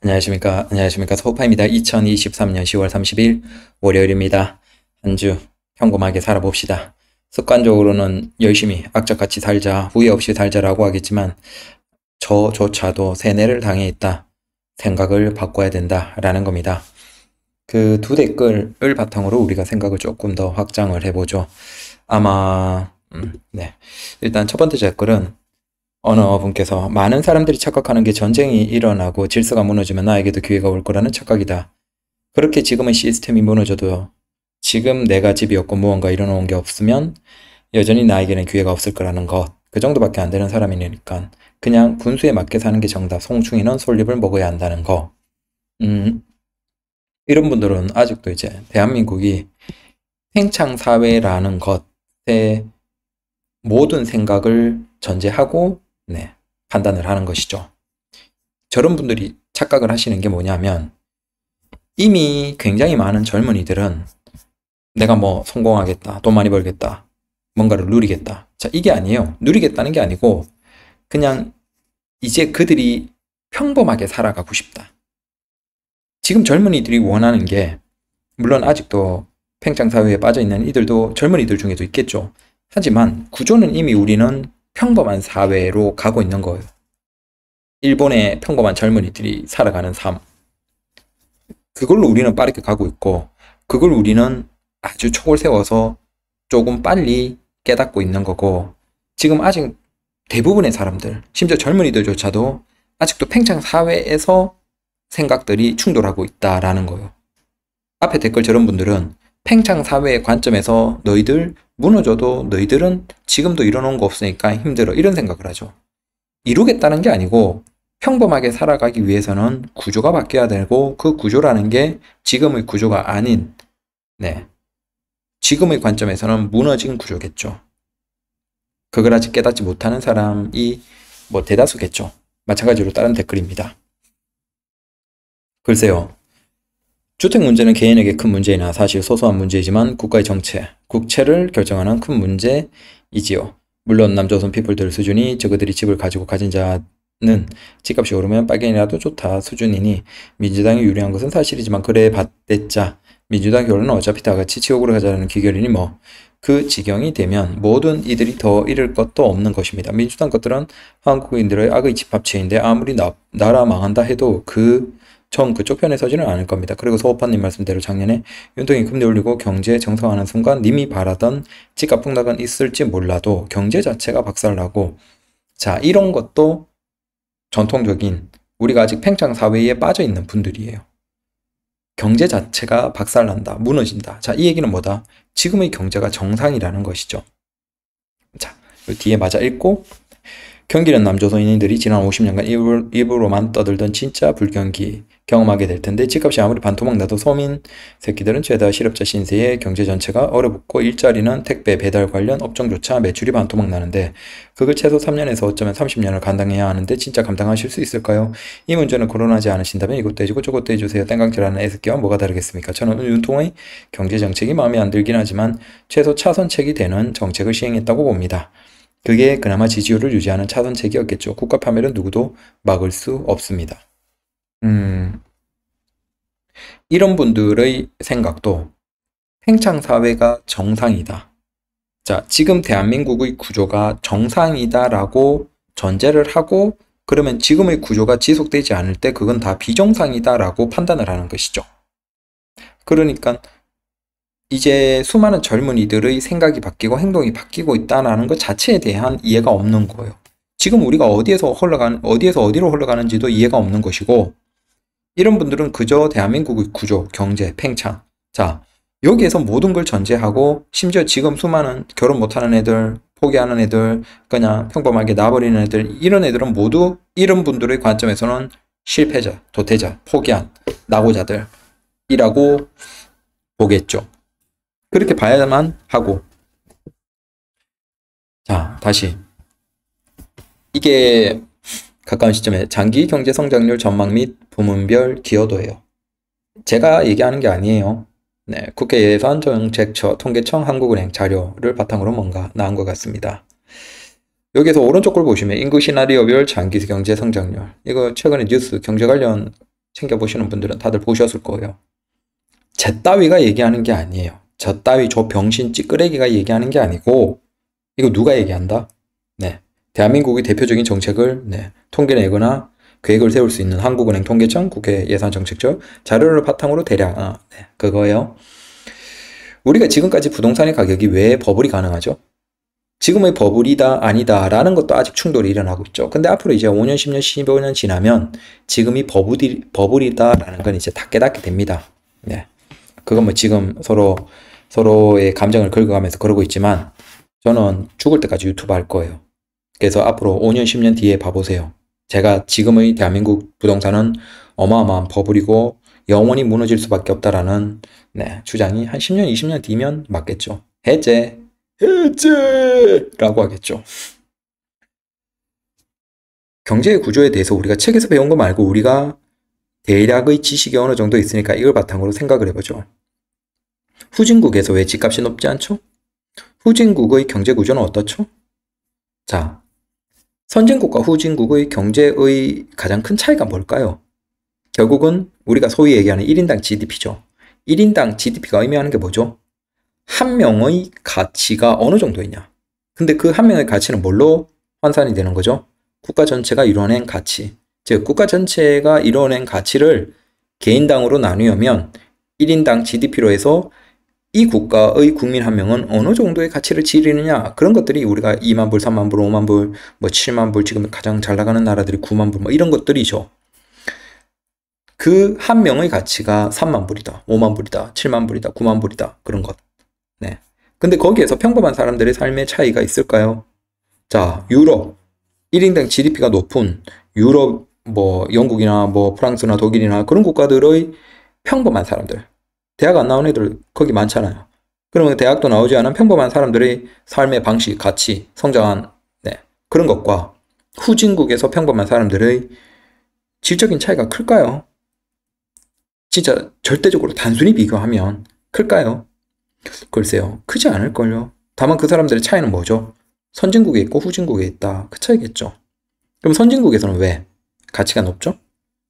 안녕하십니까. 안녕하십니까. 소파입니다. 2023년 10월 30일 월요일입니다. 한 주 평범하게 살아봅시다. 습관적으로는 열심히 악착같이 살자, 후회 없이 살자라고 하겠지만 저조차도 세뇌를 당해 있다. 생각을 바꿔야 된다라는 겁니다. 그 두 댓글을 바탕으로 우리가 생각을 조금 더 확장을 해보죠. 아마 음, 네. 일단 첫 번째 댓글은 어느 음. 분께서 많은 사람들이 착각하는 게 전쟁이 일어나고 질서가 무너지면 나에게도 기회가 올 거라는 착각이다. 그렇게 지금은 시스템이 무너져도 지금 내가 집이 없고 무언가 일어나온 게 없으면 여전히 나에게는 기회가 없을 거라는 것. 그 정도밖에 안 되는 사람이니까 그냥 분수에 맞게 사는 게 정답. 송충이는 솔잎을 먹어야 한다는 거. 음, 이런 분들은 아직도 이제 대한민국이 팽창 사회라는 것에 모든 생각을 전제하고 네, 판단을 하는 것이죠. 저런 분들이 착각을 하시는 게 뭐냐면 이미 굉장히 많은 젊은이들은 내가 뭐 성공하겠다, 돈 많이 벌겠다, 뭔가를 누리겠다. 자, 이게 아니에요. 누리겠다는 게 아니고 그냥 이제 그들이 평범하게 살아가고 싶다. 지금 젊은이들이 원하는 게 물론 아직도 팽창 사회에 빠져 있는 이들도 젊은이들 중에도 있겠죠. 하지만 구조는 이미 우리는 평범한 사회로 가고 있는 거예요. 일본의 평범한 젊은이들이 살아가는 삶. 그걸로 우리는 빠르게 가고 있고, 그걸 우리는 아주 촉을 세워서 조금 빨리 깨닫고 있는 거고, 지금 아직 대부분의 사람들, 심지어 젊은이들조차도 아직도 팽창 사회에서 생각들이 충돌하고 있다라는 거예요. 앞에 댓글 저런 분들은 팽창 사회의 관점에서 너희들 무너져도 너희들은 지금도 일어놓은 거 없으니까 힘들어. 이런 생각을 하죠. 이루겠다는 게 아니고 평범하게 살아가기 위해서는 구조가 바뀌어야 되고 그 구조라는 게 지금의 구조가 아닌, 네. 지금의 관점에서는 무너진 구조겠죠. 그걸 아직 깨닫지 못하는 사람이 뭐 대다수겠죠. 마찬가지로 다른 댓글입니다. 글쎄요. 주택 문제는 개인에게 큰 문제이나 사실 소소한 문제이지만 국가의 정체, 국채를 결정하는 큰 문제이지요. 물론 남조선 피플들 수준이 저그들이 집을 가지고 가진 자는 집값이 오르면 빨갱이라도 좋다 수준이니 민주당이 유리한 것은 사실이지만 그래 봤댔자 민주당 결론은 어차피 다 같이 지옥으로 가자는 기결이니 뭐 그 지경이 되면 모든 이들이 더 잃을 것도 없는 것입니다. 민주당 것들은 한국인들의 악의 집합체인데 아무리 나, 나라 망한다 해도 그전 그쪽 편에 서지는 않을 겁니다. 그리고 소호파님 말씀대로 작년에 윤동이 금리 올리고 경제 정상화하는 순간 님이 바라던 집값 폭락은 있을지 몰라도 경제 자체가 박살나고 자 이런 것도 전통적인 우리가 아직 팽창 사회에 빠져 있는 분들이에요. 경제 자체가 박살난다, 무너진다. 자, 이 얘기는 뭐다? 지금의 경제가 정상이라는 것이죠. 자, 뒤에 맞아 읽고 경기는 남조선인들이 지난 50년간 입을, 입으로만 떠들던 진짜 불경기 경험하게 될 텐데 집값이 아무리 반토막 나도 소민 새끼들은 죄다 실업자 신세에 경제 전체가 얼어붙고 일자리는 택배 배달 관련 업종조차 매출이 반토막 나는데 그걸 최소 3년에서 어쩌면 30년을 감당해야 하는데 진짜 감당하실 수 있을까요? 이 문제는 거론하지 않으신다면 이것도 해주고 저것도 해주세요. 땡강질하는 애스끼와 뭐가 다르겠습니까? 저는 윤통의 경제 정책이 마음에 안 들긴 하지만 최소 차선책이 되는 정책을 시행했다고 봅니다. 그게 그나마 지지율을 유지하는 차선책이었겠죠. 국가 파멸은 누구도 막을 수 없습니다. 음, 이런 분들의 생각도 팽창사회가 정상이다. 자, 지금 대한민국의 구조가 정상이다라고 전제를 하고 그러면 지금의 구조가 지속되지 않을 때 그건 다 비정상이다라고 판단을 하는 것이죠. 그러니까 이제 수많은 젊은이들의 생각이 바뀌고 행동이 바뀌고 있다는 것 자체에 대한 이해가 없는 거예요. 지금 우리가 어디에서 흘러가는, 어디에서 어디로 흘러가는지도 이해가 없는 것이고, 이런 분들은 그저 대한민국의 구조, 경제, 팽창. 자, 여기에서 모든 걸 전제하고, 심지어 지금 수많은 결혼 못하는 애들, 포기하는 애들, 그냥 평범하게 놔버리는 애들, 이런 애들은 모두 이런 분들의 관점에서는 실패자, 도태자, 포기한, 낙오자들이라고 보겠죠. 그렇게 봐야만 하고 자 다시 이게 가까운 시점에 장기 경제 성장률 전망 및 부문별 기여도예요. 제가 얘기하는 게 아니에요. 네, 국회 예산 정책처 통계청 한국은행 자료를 바탕으로 뭔가 나온 것 같습니다. 여기에서 오른쪽 걸 보시면 인구 시나리오별 장기 경제 성장률 이거 최근에 뉴스 경제 관련 챙겨보시는 분들은 다들 보셨을 거예요. 제 따위가 얘기하는 게 아니에요. 저 따위 저 병신 찌끄레기가 얘기하는 게 아니고 이거 누가 얘기한다? 네. 대한민국의 대표적인 정책을 네, 통계내거나 계획을 세울 수 있는 한국은행 통계청 국회 예산정책적 자료를 바탕으로 대략 아, 네, 그거예요. 우리가 지금까지 부동산의 가격이 왜 버블이 가능하죠? 지금의 버블이다 아니다라는 것도 아직 충돌이 일어나고 있죠. 근데 앞으로 이제 5년, 10년, 15년 지나면 지금이 버블이, 버블이다라는 건 이제 다 깨닫게 됩니다. 네. 그건 뭐 지금 서로 서로의 감정을 긁어가면서 그러고 있지만 저는 죽을 때까지 유튜브 할 거예요. 그래서 앞으로 5년, 10년 뒤에 봐보세요. 제가 지금의 대한민국 부동산은 어마어마한 버블이고 영원히 무너질 수밖에 없다라는 네, 주장이 한 10년, 20년 뒤면 맞겠죠. 해제, 해제! 라고 하겠죠. 경제의 구조에 대해서 우리가 책에서 배운 거 말고 우리가 대략의 지식이 어느 정도 있으니까 이걸 바탕으로 생각을 해보죠. 후진국에서 왜 집값이 높지 않죠? 후진국의 경제 구조는 어떻죠? 자, 선진국과 후진국의 경제의 가장 큰 차이가 뭘까요? 결국은 우리가 소위 얘기하는 1인당 GDP죠. 1인당 GDP가 의미하는 게 뭐죠? 한 명의 가치가 어느 정도 있냐. 근데 그 한 명의 가치는 뭘로 환산이 되는 거죠? 국가 전체가 이뤄낸 가치. 즉, 국가 전체가 이뤄낸 가치를 개인당으로 나누면 1인당 GDP로 해서 이 국가의 국민 한 명은 어느 정도의 가치를 지르느냐 그런 것들이 우리가 2만 불, 3만 불, 5만 불, 뭐 7만 불 지금 가장 잘 나가는 나라들이 9만 불뭐 이런 것들이죠. 그 한 명의 가치가 3만 불이다, 5만 불이다, 7만 불이다, 9만 불이다 그런 것. 네. 근데 거기에서 평범한 사람들의 삶의 차이가 있을까요? 자, 유럽 1인당 GDP가 높은 유럽 뭐 영국이나 뭐 프랑스나 독일이나 그런 국가들의 평범한 사람들 대학 안 나온 애들 거기 많잖아요. 그러면 대학도 나오지 않은 평범한 사람들의 삶의 방식, 가치, 성장한 네, 그런 것과 후진국에서 평범한 사람들의 질적인 차이가 클까요? 진짜 절대적으로 단순히 비교하면 클까요? 글쎄요. 크지 않을걸요. 다만 그 사람들의 차이는 뭐죠? 선진국에 있고 후진국에 있다. 그 차이겠죠. 그럼 선진국에서는 왜 가치가 높죠?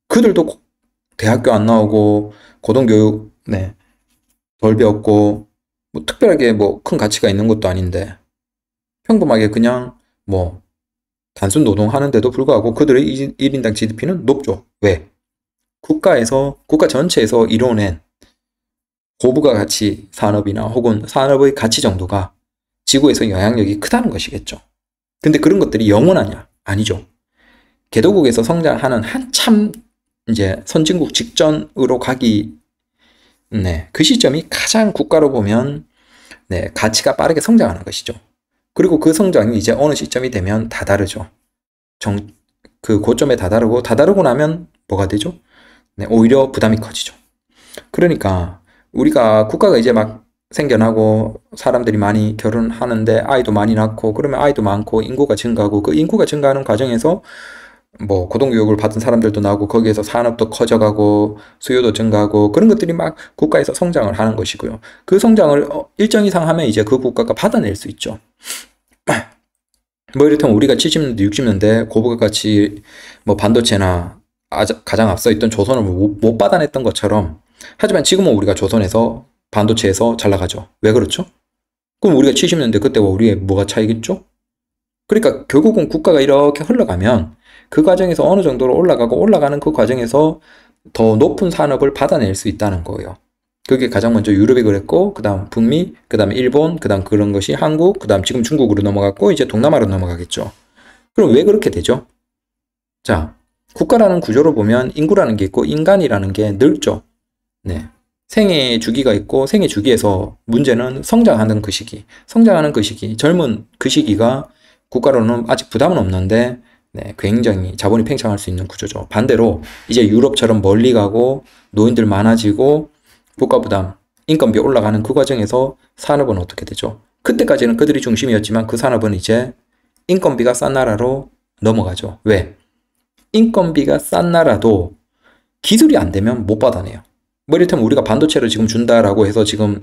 그들도 대학교 안 나오고 고등교육 네덜 배웠고 뭐 특별하게 뭐 큰 가치가 있는 것도 아닌데 평범하게 그냥 뭐 단순 노동하는데도 불구하고 그들의 1인당 GDP는 높죠. 왜? 국가에서 국가 전체에서 이뤄낸 고부가 가치 산업이나 혹은 산업의 가치 정도가 지구에서 영향력이 크다는 것이겠죠. 근데 그런 것들이 영원하냐? 아니죠. 개도국에서 성장하는 한참 이제 선진국 직전으로 가기 네, 그 시점이 가장 국가로 보면 네, 가치가 빠르게 성장하는 것이죠. 그리고 그 성장이 이제 어느 시점이 되면 다다르죠. 정, 그 고점에 다다르고 다다르고 나면 뭐가 되죠? 네, 오히려 부담이 커지죠. 그러니까 우리가 국가가 이제 막 생겨나고 사람들이 많이 결혼하는데 아이도 많이 낳고 그러면 아이도 많고 인구가 증가하고 그 인구가 증가하는 과정에서 뭐 고등교육을 받은 사람들도 나오고 거기에서 산업도 커져가고 수요도 증가하고 그런 것들이 막 국가에서 성장을 하는 것이고요. 그 성장을 어, 일정 이상 하면 이제 그 국가가 받아낼 수 있죠. 뭐 이를테면 우리가 70년대, 60년대 고부가가치 뭐 반도체나 가장 앞서 있던 조선을 못 받아냈던 것처럼 하지만 지금은 우리가 조선에서 반도체에서 잘 나가죠. 왜 그렇죠? 그럼 우리가 70년대 그때와 우리의 뭐가 차이겠죠? 그러니까 결국은 국가가 이렇게 흘러가면 그 과정에서 어느 정도로 올라가고 올라가는 그 과정에서 더 높은 산업을 받아낼 수 있다는 거예요. 그게 가장 먼저 유럽이 그랬고 그 다음 북미, 그 다음 일본, 그 다음 그런 것이 한국, 그 다음 지금 중국으로 넘어갔고 이제 동남아로 넘어가겠죠. 그럼 왜 그렇게 되죠? 자, 국가라는 구조로 보면 인구라는 게 있고 인간이라는 게 늙죠. 네. 생애 주기가 있고 생애 주기에서 문제는 성장하는 그 시기, 성장하는 그 시기, 젊은 그 시기가 국가로는 아직 부담은 없는데 네, 굉장히 자본이 팽창할 수 있는 구조죠. 반대로 이제 유럽처럼 멀리 가고 노인들 많아지고 국가 부담, 인건비 올라가는 그 과정에서 산업은 어떻게 되죠? 그때까지는 그들이 중심이었지만 그 산업은 이제 인건비가 싼 나라로 넘어가죠. 왜? 인건비가 싼 나라도 기술이 안 되면 못 받아내요. 뭐 이를테면 우리가 반도체를 지금 준다라고 해서 지금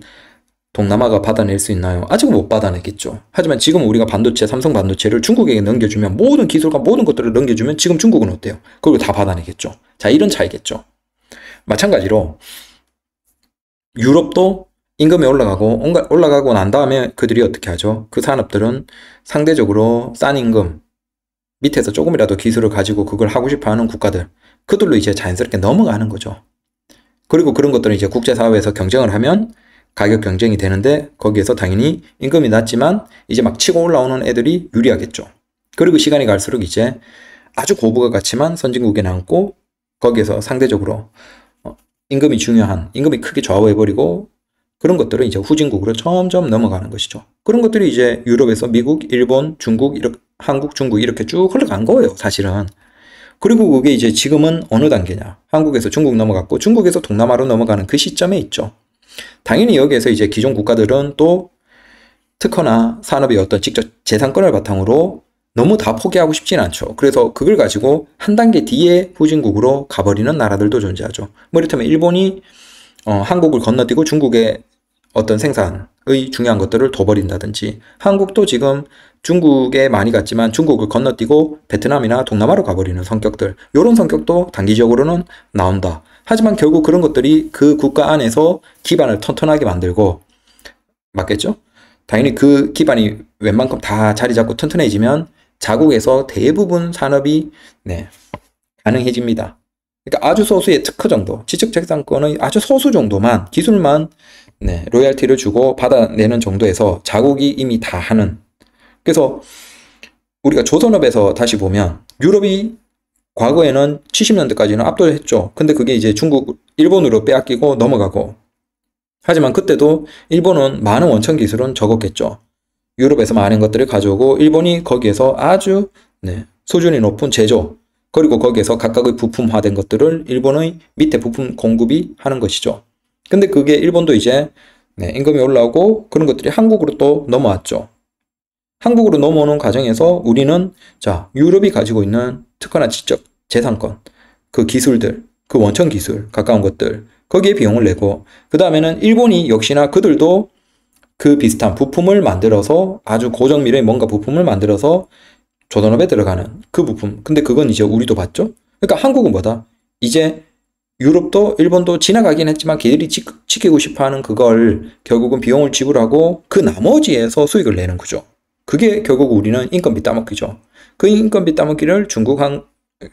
동남아가 받아낼 수 있나요? 아직은 못 받아내겠죠. 하지만 지금 우리가 반도체, 삼성 반도체를 중국에게 넘겨주면 모든 기술과 모든 것들을 넘겨주면 지금 중국은 어때요? 그걸 다 받아내겠죠. 자, 이런 차이겠죠. 마찬가지로 유럽도 임금이 올라가고 올라가고 난 다음에 그들이 어떻게 하죠? 그 산업들은 상대적으로 싼 임금 밑에서 조금이라도 기술을 가지고 그걸 하고 싶어하는 국가들 그들로 이제 자연스럽게 넘어가는 거죠. 그리고 그런 것들은 이제 국제사회에서 경쟁을 하면 가격 경쟁이 되는데 거기에서 당연히 임금이 낮지만 이제 막 치고 올라오는 애들이 유리하겠죠. 그리고 시간이 갈수록 이제 아주 고부가 같지만 선진국에 남고 거기에서 상대적으로 어, 임금이 중요한 임금이 크게 좌우해버리고 그런 것들은 이제 후진국으로 점점 넘어가는 것이죠. 그런 것들이 이제 유럽에서 미국, 일본, 중국, 이렇게, 한국, 중국 이렇게 쭉 흘러간 거예요. 사실은. 그리고 그게 이제 지금은 어느 단계냐. 한국에서 중국 넘어갔고 중국에서 동남아로 넘어가는 그 시점에 있죠. 당연히 여기에서 이제 기존 국가들은 또 특허나 산업의 어떤 직접 재산권을 바탕으로 너무 다 포기하고 싶진 않죠. 그래서 그걸 가지고 한 단계 뒤에 후진국으로 가버리는 나라들도 존재하죠. 뭐 이를테면 일본이 어, 한국을 건너뛰고 중국의 어떤 생산의 중요한 것들을 둬버린다든지 한국도 지금 중국에 많이 갔지만 중국을 건너뛰고 베트남이나 동남아로 가버리는 성격들 이런 성격도 단기적으로는 나온다. 하지만 결국 그런 것들이 그 국가 안에서 기반을 튼튼하게 만들고 맞겠죠? 당연히 그 기반이 웬만큼 다 자리 잡고 튼튼해지면 자국에서 대부분 산업이 네, 가능해집니다. 그러니까 아주 소수의 특허 정도, 지적재산권의 아주 소수 정도만 기술만 네, 로열티를 주고 받아내는 정도에서 자국이 이미 다 하는. 그래서 우리가 조선업에서 다시 보면 유럽이 과거에는 70년대까지는 압도했죠. 근데 그게 이제 중국, 일본으로 빼앗기고 넘어가고. 하지만 그때도 일본은 많은 원천 기술은 적었겠죠. 유럽에서 많은 것들을 가져오고 일본이 거기에서 아주 네, 수준이 높은 제조 그리고 거기에서 각각의 부품화된 것들을 일본의 밑에 부품 공급이 하는 것이죠. 근데 그게 일본도 이제 네, 임금이 올라오고 그런 것들이 한국으로 또 넘어왔죠. 한국으로 넘어오는 과정에서 우리는 자 유럽이 가지고 있는 특허나 지적, 재산권, 그 기술들, 그 원천 기술 가까운 것들 거기에 비용을 내고 그 다음에는 일본이 역시나 그들도 그 비슷한 부품을 만들어서 아주 고정 밀의 뭔가 부품을 만들어서 조선업에 들어가는 그 부품. 근데 그건 이제 우리도 봤죠. 그러니까 한국은 뭐다? 이제 유럽도 일본도 지나가긴 했지만 걔들이 지, 지키고 싶어하는 그걸 결국은 비용을 지불하고 그 나머지에서 수익을 내는 구조. 그게 결국 우리는 인건비 따먹기죠. 그 인건비 따먹기를 중국 한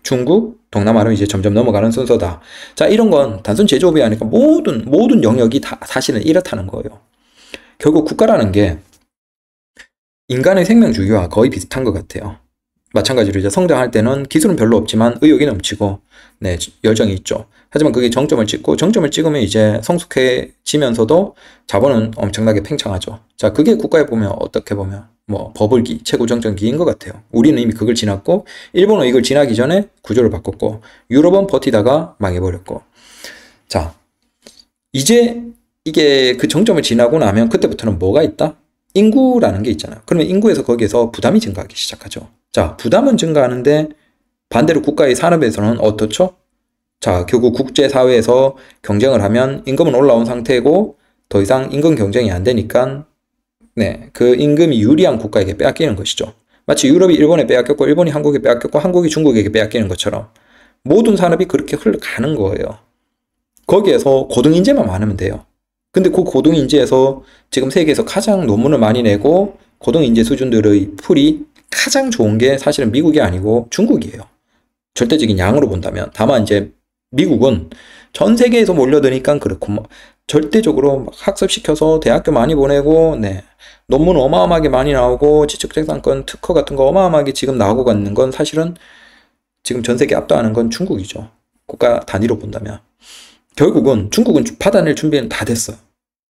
중국, 동남아로 이제 점점 넘어가는 순서다. 자, 이런 건 단순 제조업이 아니까 모든, 모든 영역이 다 사실은 이렇다는 거예요. 결국 국가라는 게 인간의 생명 주기와 거의 비슷한 것 같아요. 마찬가지로 이제 성장할 때는 기술은 별로 없지만 의욕이 넘치고, 네, 열정이 있죠. 하지만 그게 정점을 찍고 정점을 찍으면 이제 성숙해지면서도 자본은 엄청나게 팽창하죠. 자, 그게 국가에 보면 어떻게 보면 뭐 버블기, 최고 정점기인 것 같아요. 우리는 이미 그걸 지났고 일본은 이걸 지나기 전에 구조를 바꿨고 유럽은 버티다가 망해버렸고 자, 이제 이게 그 정점을 지나고 나면 그때부터는 뭐가 있다? 인구라는 게 있잖아요. 그러면 인구에서 거기에서 부담이 증가하기 시작하죠. 자, 부담은 증가하는데 반대로 국가의 산업에서는 어떻죠? 자, 결국 국제사회에서 경쟁을 하면 임금은 올라온 상태고 더 이상 임금 경쟁이 안 되니까 네, 그 임금이 유리한 국가에게 빼앗기는 것이죠. 마치 유럽이 일본에 빼앗겼고 일본이 한국에 빼앗겼고 한국이 중국에게 빼앗기는 것처럼 모든 산업이 그렇게 흘러가는 거예요. 거기에서 고등인재만 많으면 돼요. 근데 그 고등인재에서 지금 세계에서 가장 논문을 많이 내고 고등인재 수준들의 풀이 가장 좋은 게 사실은 미국이 아니고 중국이에요. 절대적인 양으로 본다면. 다만 이제 미국은 전 세계에서 몰려드니까 그렇고 뭐 막 절대적으로 학습시켜서 대학교 많이 보내고 네 논문 어마어마하게 많이 나오고 지적재산권 특허 같은 거 어마어마하게 지금 나오고 가는 건 사실은 지금 전 세계 압도하는 건 중국이죠 국가 단위로 본다면 결국은 중국은 받아낼 준비는 다 됐어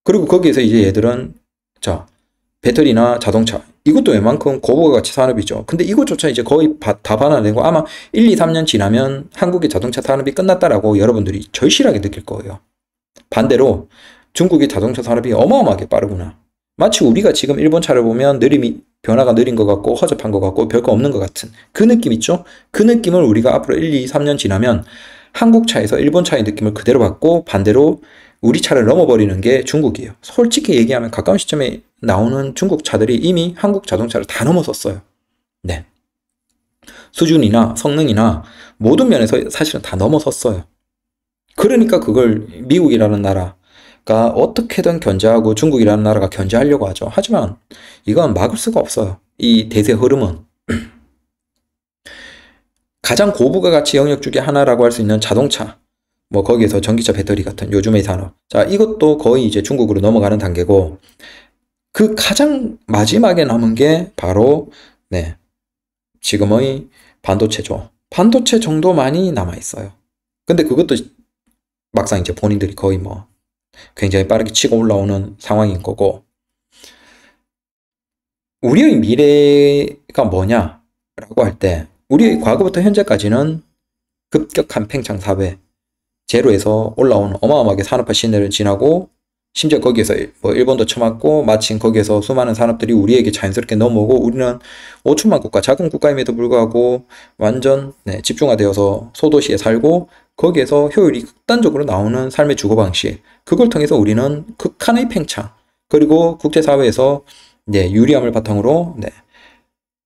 그리고 거기에서 이제 얘들은 자 배터리나 자동차 이것도 웬만큼 고부가 가치 산업이죠. 근데 이것조차 이제 거의 다 반환되고 아마 1, 2, 3년 지나면 한국의 자동차 산업이 끝났다라고 여러분들이 절실하게 느낄 거예요. 반대로 중국의 자동차 산업이 어마어마하게 빠르구나. 마치 우리가 지금 일본 차를 보면 느림이 변화가 느린 것 같고 허접한 것 같고 별거 없는 것 같은 그 느낌 있죠? 그 느낌을 우리가 앞으로 1, 2, 3년 지나면 한국 차에서 일본 차의 느낌을 그대로 받고 반대로 우리 차를 넘어버리는 게 중국이에요. 솔직히 얘기하면 가까운 시점에 나오는 중국 차들이 이미 한국 자동차를 다 넘어섰어요. 네. 수준이나 성능이나 모든 면에서 사실은 다 넘어섰어요. 그러니까 그걸 미국이라는 나라가 어떻게든 견제하고 중국이라는 나라가 견제하려고 하죠. 하지만 이건 막을 수가 없어요. 이 대세 흐름은. 가장 고부가 가치 영역 중에 하나라고 할 수 있는 자동차. 뭐 거기에서 전기차 배터리 같은 요즘의 산업. 자, 이것도 거의 이제 중국으로 넘어가는 단계고 그 가장 마지막에 남은 게 바로 네 지금의 반도체죠. 반도체 정도만이 남아 있어요. 근데 그것도 막상 이제 본인들이 거의 뭐 굉장히 빠르게 치고 올라오는 상황인 거고 우리의 미래가 뭐냐라고 할 때 우리의 과거부터 현재까지는 급격한 팽창 사회 제로에서 올라온 어마어마하게 산업화 시대를 지나고 심지어 거기에서 뭐 일본도 처맞고 마침 거기에서 수많은 산업들이 우리에게 자연스럽게 넘어오고 우리는 5천만 국가 작은 국가임에도 불구하고 완전 네, 집중화되어서 소도시에 살고 거기에서 효율이 극단적으로 나오는 삶의 주거 방식 그걸 통해서 우리는 극한의 팽창 그리고 국제사회에서 네, 유리함을 바탕으로 네,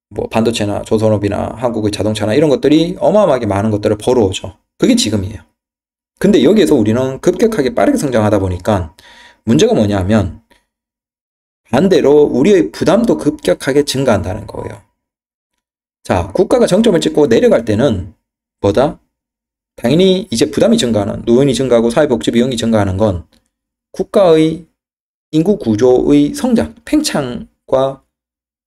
뭐 반도체나 조선업이나 한국의 자동차나 이런 것들이 어마어마하게 많은 것들을 벌어오죠. 그게 지금이에요. 근데 여기에서 우리는 급격하게 빠르게 성장하다 보니까 문제가 뭐냐 하면 반대로 우리의 부담도 급격하게 증가한다는 거예요. 자, 국가가 정점을 찍고 내려갈 때는 뭐다? 당연히 이제 부담이 증가하는, 노인이 증가하고 사회복지 비용이 증가하는 건 국가의 인구 구조의 성장, 팽창과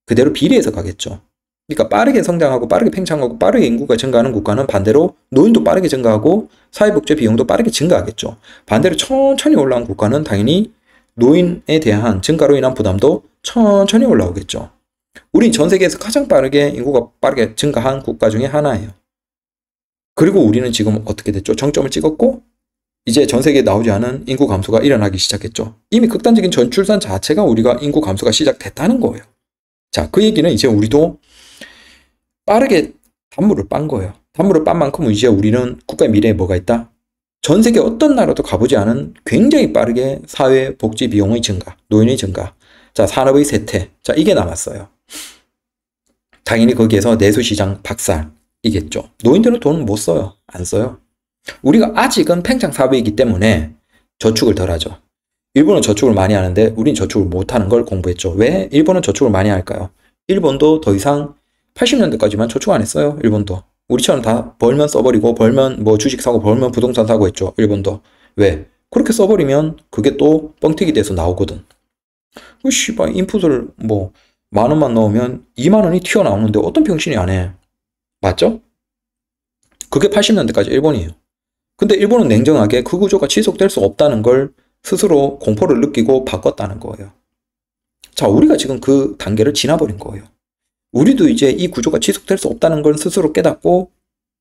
그대로 비례해서 가겠죠. 그러니까 빠르게 성장하고 빠르게 팽창하고 빠르게 인구가 증가하는 국가는 반대로 노인도 빠르게 증가하고 사회복지 비용도 빠르게 증가하겠죠. 반대로 천천히 올라온 국가는 당연히 노인에 대한 증가로 인한 부담도 천천히 올라오겠죠. 우린 전 세계에서 가장 빠르게 인구가 빠르게 증가한 국가 중에 하나예요. 그리고 우리는 지금 어떻게 됐죠? 정점을 찍었고 이제 전 세계에 나오지 않은 인구 감소가 일어나기 시작했죠. 이미 극단적인 전출산 자체가 우리가 인구 감소가 시작됐다는 거예요. 자, 그 얘기는 이제 우리도 빠르게 단물을 빤 거예요. 단물을 빤 만큼 이제 우리는 국가의 미래에 뭐가 있다? 전 세계 어떤 나라도 가보지 않은 굉장히 빠르게 사회 복지 비용의 증가, 노인의 증가, 자 산업의 쇠퇴, 자 이게 남았어요. 당연히 거기에서 내수시장 박살이겠죠. 노인들은 돈 못 써요. 안 써요. 우리가 아직은 팽창 사업이기 때문에 저축을 덜 하죠. 일본은 저축을 많이 하는데 우린 저축을 못 하는 걸 공부했죠. 왜 일본은 저축을 많이 할까요? 일본도 더 이상 80년대까지만 저축 안 했어요. 일본도. 우리처럼 다 벌면 써버리고 벌면 뭐 주식 사고 벌면 부동산 사고 했죠. 일본도. 왜? 그렇게 써버리면 그게 또 뻥튀기 돼서 나오거든. 그 씨발 인풋을 뭐 만 원만 넣으면 2만 원이 튀어나오는데 어떤 병신이 안 해. 맞죠? 그게 80년대까지 일본이에요. 근데 일본은 냉정하게 그 구조가 지속될 수 없다는 걸 스스로 공포를 느끼고 바꿨다는 거예요. 자, 우리가 지금 그 단계를 지나버린 거예요. 우리도 이제 이 구조가 지속될 수 없다는 걸 스스로 깨닫고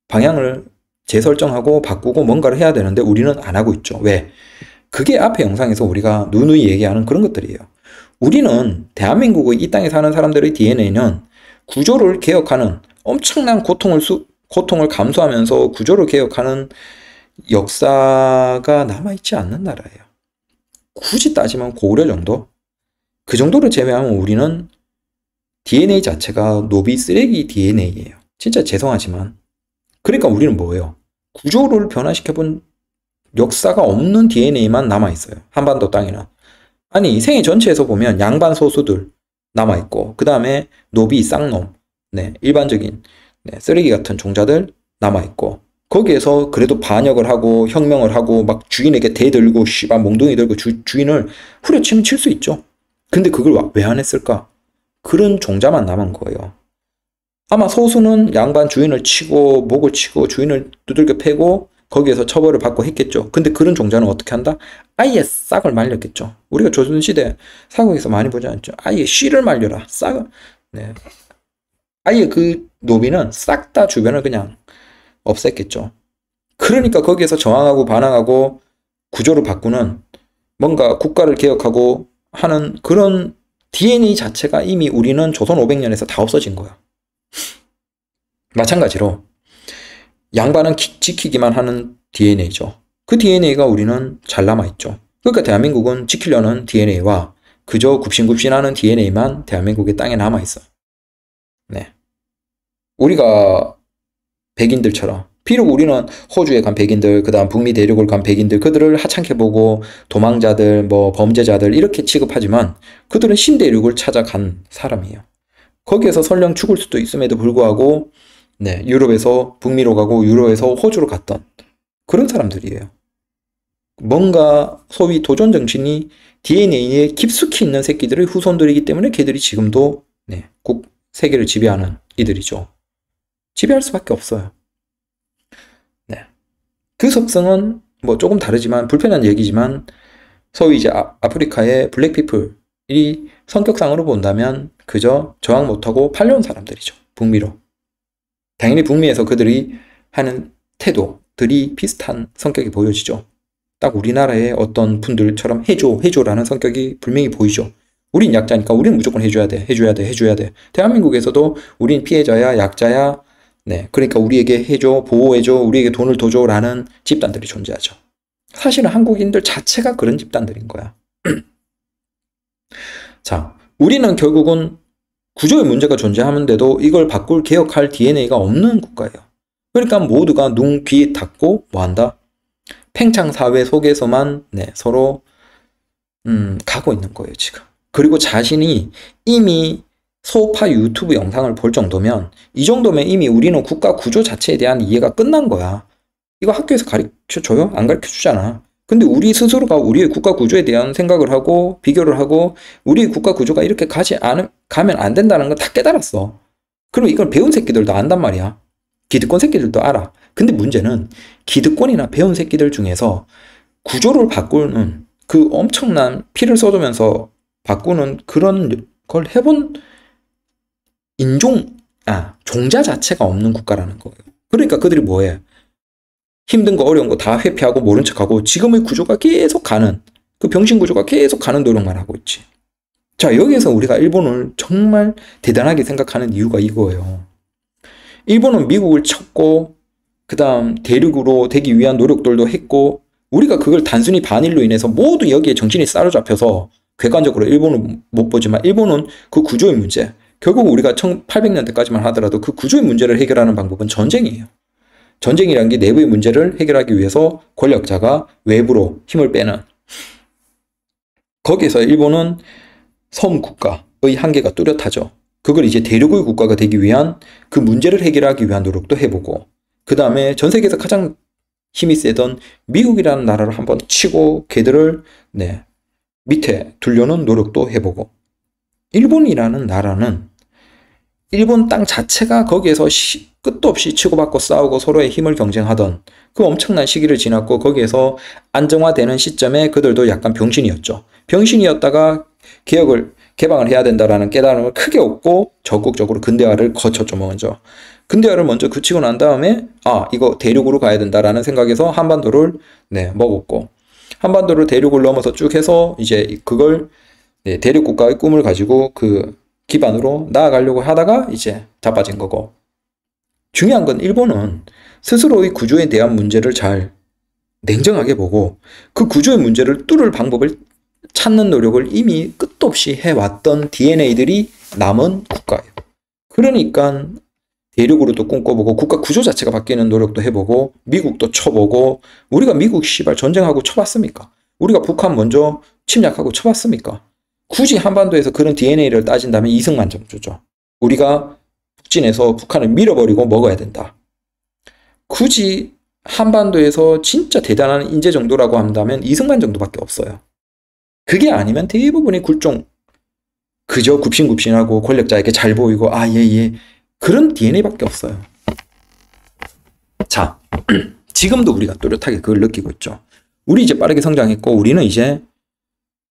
방향을 재설정하고 바꾸고 뭔가를 해야 되는데 우리는 안 하고 있죠. 왜? 그게 앞에 영상에서 우리가 누누이 얘기하는 그런 것들이에요. 우리는 대한민국의 이 땅에 사는 사람들의 DNA는 구조를 개혁하는 엄청난 고통을 수, 고통을 감수하면서 구조를 개혁하는 역사가 남아있지 않는 나라예요. 굳이 따지면 고려 정도? 그 정도를 제외하면 우리는 DNA 자체가 노비 쓰레기 DNA예요. 진짜 죄송하지만. 그러니까 우리는 뭐예요? 구조를 변화시켜본 역사가 없는 DNA만 남아있어요. 한반도 땅이나. 아니, 생애 전체에서 보면 양반 소수들 남아있고, 그 다음에 노비, 쌍놈, 네, 일반적인 네, 쓰레기 같은 종자들 남아있고, 거기에서 그래도 반역을 하고 혁명을 하고 막 주인에게 대들고 씨발 몽둥이 들고 주, 주인을 후려치면 칠수 있죠. 근데 그걸 왜 안 했을까? 그런 종자만 남은 거예요. 아마 소수는 양반 주인을 치고 목을 치고 주인을 두들겨 패고 거기에서 처벌을 받고 했겠죠. 근데 그런 종자는 어떻게 한다? 아예 싹을 말렸겠죠. 우리가 조선시대 사극에서 많이 보지 않죠. 아예 씨를 말려라. 싹을. 네. 아예 그 노비는 싹 다 주변을 그냥 없앴겠죠. 그러니까 거기에서 저항하고 반항하고 구조를 바꾸는 뭔가 국가를 개혁하고 하는 그런 DNA 자체가 이미 우리는 조선 500년에서 다 없어진 거야. 마찬가지로 양반은 기, 지키기만 하는 DNA죠. 그 DNA가 우리는 잘 남아있죠. 그러니까 대한민국은 지키려는 DNA와 그저 굽신굽신하는 DNA만 대한민국의 땅에 남아있어요. 네. 우리가 백인들처럼 비록 우리는 호주에 간 백인들, 그 다음 북미 대륙을 간 백인들, 그들을 하찮게 보고 도망자들, 뭐 범죄자들 이렇게 취급하지만 그들은 신대륙을 찾아간 사람이에요. 거기에서 설령 죽을 수도 있음에도 불구하고 네, 유럽에서 북미로 가고 유럽에서 호주로 갔던 그런 사람들이에요. 뭔가 소위 도전 정신이 DNA에 깊숙이 있는 새끼들의 후손들이기 때문에 걔들이 지금도 네, 국 세계를 지배하는 이들이죠. 지배할 수밖에 없어요. 그속성은뭐 조금 다르지만 불편한 얘기지만 소위 이제 아, 프리카의 블랙피플이 성격상으로 본다면 그저 저항 못하고 팔려온 사람들이죠. 북미로. 당연히 북미에서 그들이 하는 태도들이 비슷한 성격이 보여지죠. 딱 우리나라의 어떤 분들처럼 해줘, 해줘라는 성격이 분명히 보이죠. 우린 약자니까 우린 무조건 해줘야 돼, 해줘야 돼, 해줘야 돼. 대한민국에서도 우린 피해자야, 약자야, 네, 그러니까 우리에게 해줘, 보호해줘, 우리에게 돈을 더 줘라는 집단들이 존재하죠. 사실은 한국인들 자체가 그런 집단들인 거야. 자, 우리는 결국은 구조의 문제가 존재하는데도 이걸 바꿀 개혁할 DNA가 없는 국가예요. 그러니까 모두가 눈, 귀 닫고 뭐 한다? 팽창 사회 속에서만 네, 서로 음, 가고 있는 거예요, 지금. 그리고 자신이 이미 소파 유튜브 영상을 볼 정도면 이 정도면 이미 우리는 국가 구조 자체에 대한 이해가 끝난 거야. 이거 학교에서 가르쳐줘요? 안 가르쳐주잖아. 근데 우리 스스로가 우리의 국가 구조에 대한 생각을 하고 비교를 하고 우리의 국가 구조가 이렇게 가지 않으, 가면 안 된다는 걸 다 깨달았어. 그럼 이걸 배운 새끼들도 안단 말이야. 기득권 새끼들도 알아. 근데 문제는 기득권이나 배운 새끼들 중에서 구조를 바꾸는 그 엄청난 피를 쏟으면서 바꾸는 그런 걸 해본 인종, 아, 종자 자체가 없는 국가라는 거예요. 그러니까 그들이 뭐해? 힘든 거 어려운 거 다 회피하고 모른 척하고 지금의 구조가 계속 가는 그 병신 구조가 계속 가는 노력만 하고 있지. 자, 여기에서 우리가 일본을 정말 대단하게 생각하는 이유가 이거예요. 일본은 미국을 쳤고, 그 다음 대륙으로 되기 위한 노력들도 했고, 우리가 그걸 단순히 반일로 인해서 모두 여기에 정신이 사로잡혀서 객관적으로 일본을 못 보지만 일본은 그 구조의 문제, 결국 우리가 1800년대까지만 하더라도 그 구조의 문제를 해결하는 방법은 전쟁이에요. 전쟁이란 게 내부의 문제를 해결하기 위해서 권력자가 외부로 힘을 빼는 거기에서 일본은 섬 국가의 한계가 뚜렷하죠. 그걸 이제 대륙의 국가가 되기 위한 그 문제를 해결하기 위한 노력도 해보고 그 다음에 전 세계에서 가장 힘이 세던 미국이라는 나라를 한번 치고 걔들을 네 밑에 둘려는 노력도 해보고 일본이라는 나라는 일본 땅 자체가 거기에서 시, 끝도 없이 치고받고 싸우고 서로의 힘을 경쟁하던 그 엄청난 시기를 지났고 거기에서 안정화되는 시점에 그들도 약간 병신이었죠. 병신이었다가 개혁을 개방을 해야 된다라는 깨달음을 크게 얻고 적극적으로 근대화를 거쳤죠 뭐 먼저. 근대화를 먼저 그치고 난 다음에 아 이거 대륙으로 가야 된다라는 생각에서 한반도를 네 먹었고 한반도를 대륙을 넘어서 쭉 해서 이제 그걸 네, 대륙 국가의 꿈을 가지고 그 기반으로 나아가려고 하다가 이제 자빠진 거고 중요한 건 일본은 스스로의 구조에 대한 문제를 잘 냉정하게 보고 그 구조의 문제를 뚫을 방법을 찾는 노력을 이미 끝도 없이 해왔던 DNA들이 남은 국가예요. 그러니까 대륙으로도 꿈꿔보고 국가 구조 자체가 바뀌는 노력도 해보고 미국도 쳐보고 우리가 미국 시발 전쟁하고 쳐봤습니까? 우리가 북한 먼저 침략하고 쳐봤습니까? 굳이 한반도에서 그런 DNA를 따진다면 이승만 정부죠. 우리가 북진에서 북한을 밀어버리고 먹어야 된다. 굳이 한반도에서 진짜 대단한 인재 정도라고 한다면 이승만 정도밖에 없어요. 그게 아니면 대부분의 굴종 그저 굽신굽신하고 권력자에게 잘 보이고 아 예예 예. 그런 DNA밖에 없어요. 자 지금도 우리가 또렷하게 그걸 느끼고 있죠. 우리 이제 빠르게 성장했고 우리는 이제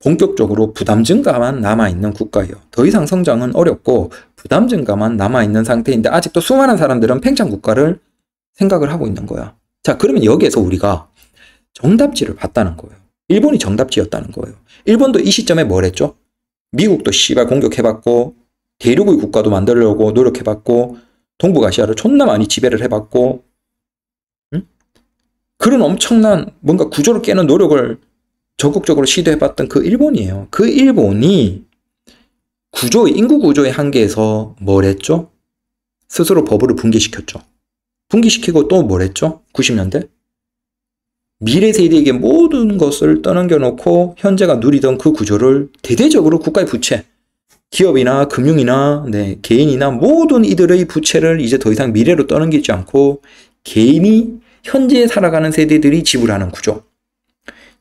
본격적으로 부담 증가만 남아있는 국가예요. 더 이상 성장은 어렵고 부담 증가만 남아있는 상태인데 아직도 수많은 사람들은 팽창 국가를 생각을 하고 있는 거야. 자, 그러면 여기에서 우리가 정답지를 봤다는 거예요. 일본이 정답지였다는 거예요. 일본도 이 시점에 뭘 했죠? 미국도 씨발 공격해봤고 대륙의 국가도 만들려고 노력해봤고 동북아시아를 존나 많이 지배를 해봤고 응? 그런 엄청난 뭔가 구조를 깨는 노력을 적극적으로 시도해봤던 그 일본이에요. 그 일본이 구조, 인구 구조의 한계에서 뭘 했죠? 스스로 버블을 붕괴시켰죠. 붕괴시키고 또 뭘 했죠? 90년대? 미래 세대에게 모든 것을 떠넘겨놓고 현재가 누리던 그 구조를 대대적으로 국가의 부채, 기업이나 금융이나 네, 개인이나 모든 이들의 부채를 이제 더 이상 미래로 떠넘기지 않고 개인이 현재 살아가는 세대들이 지불하는 구조.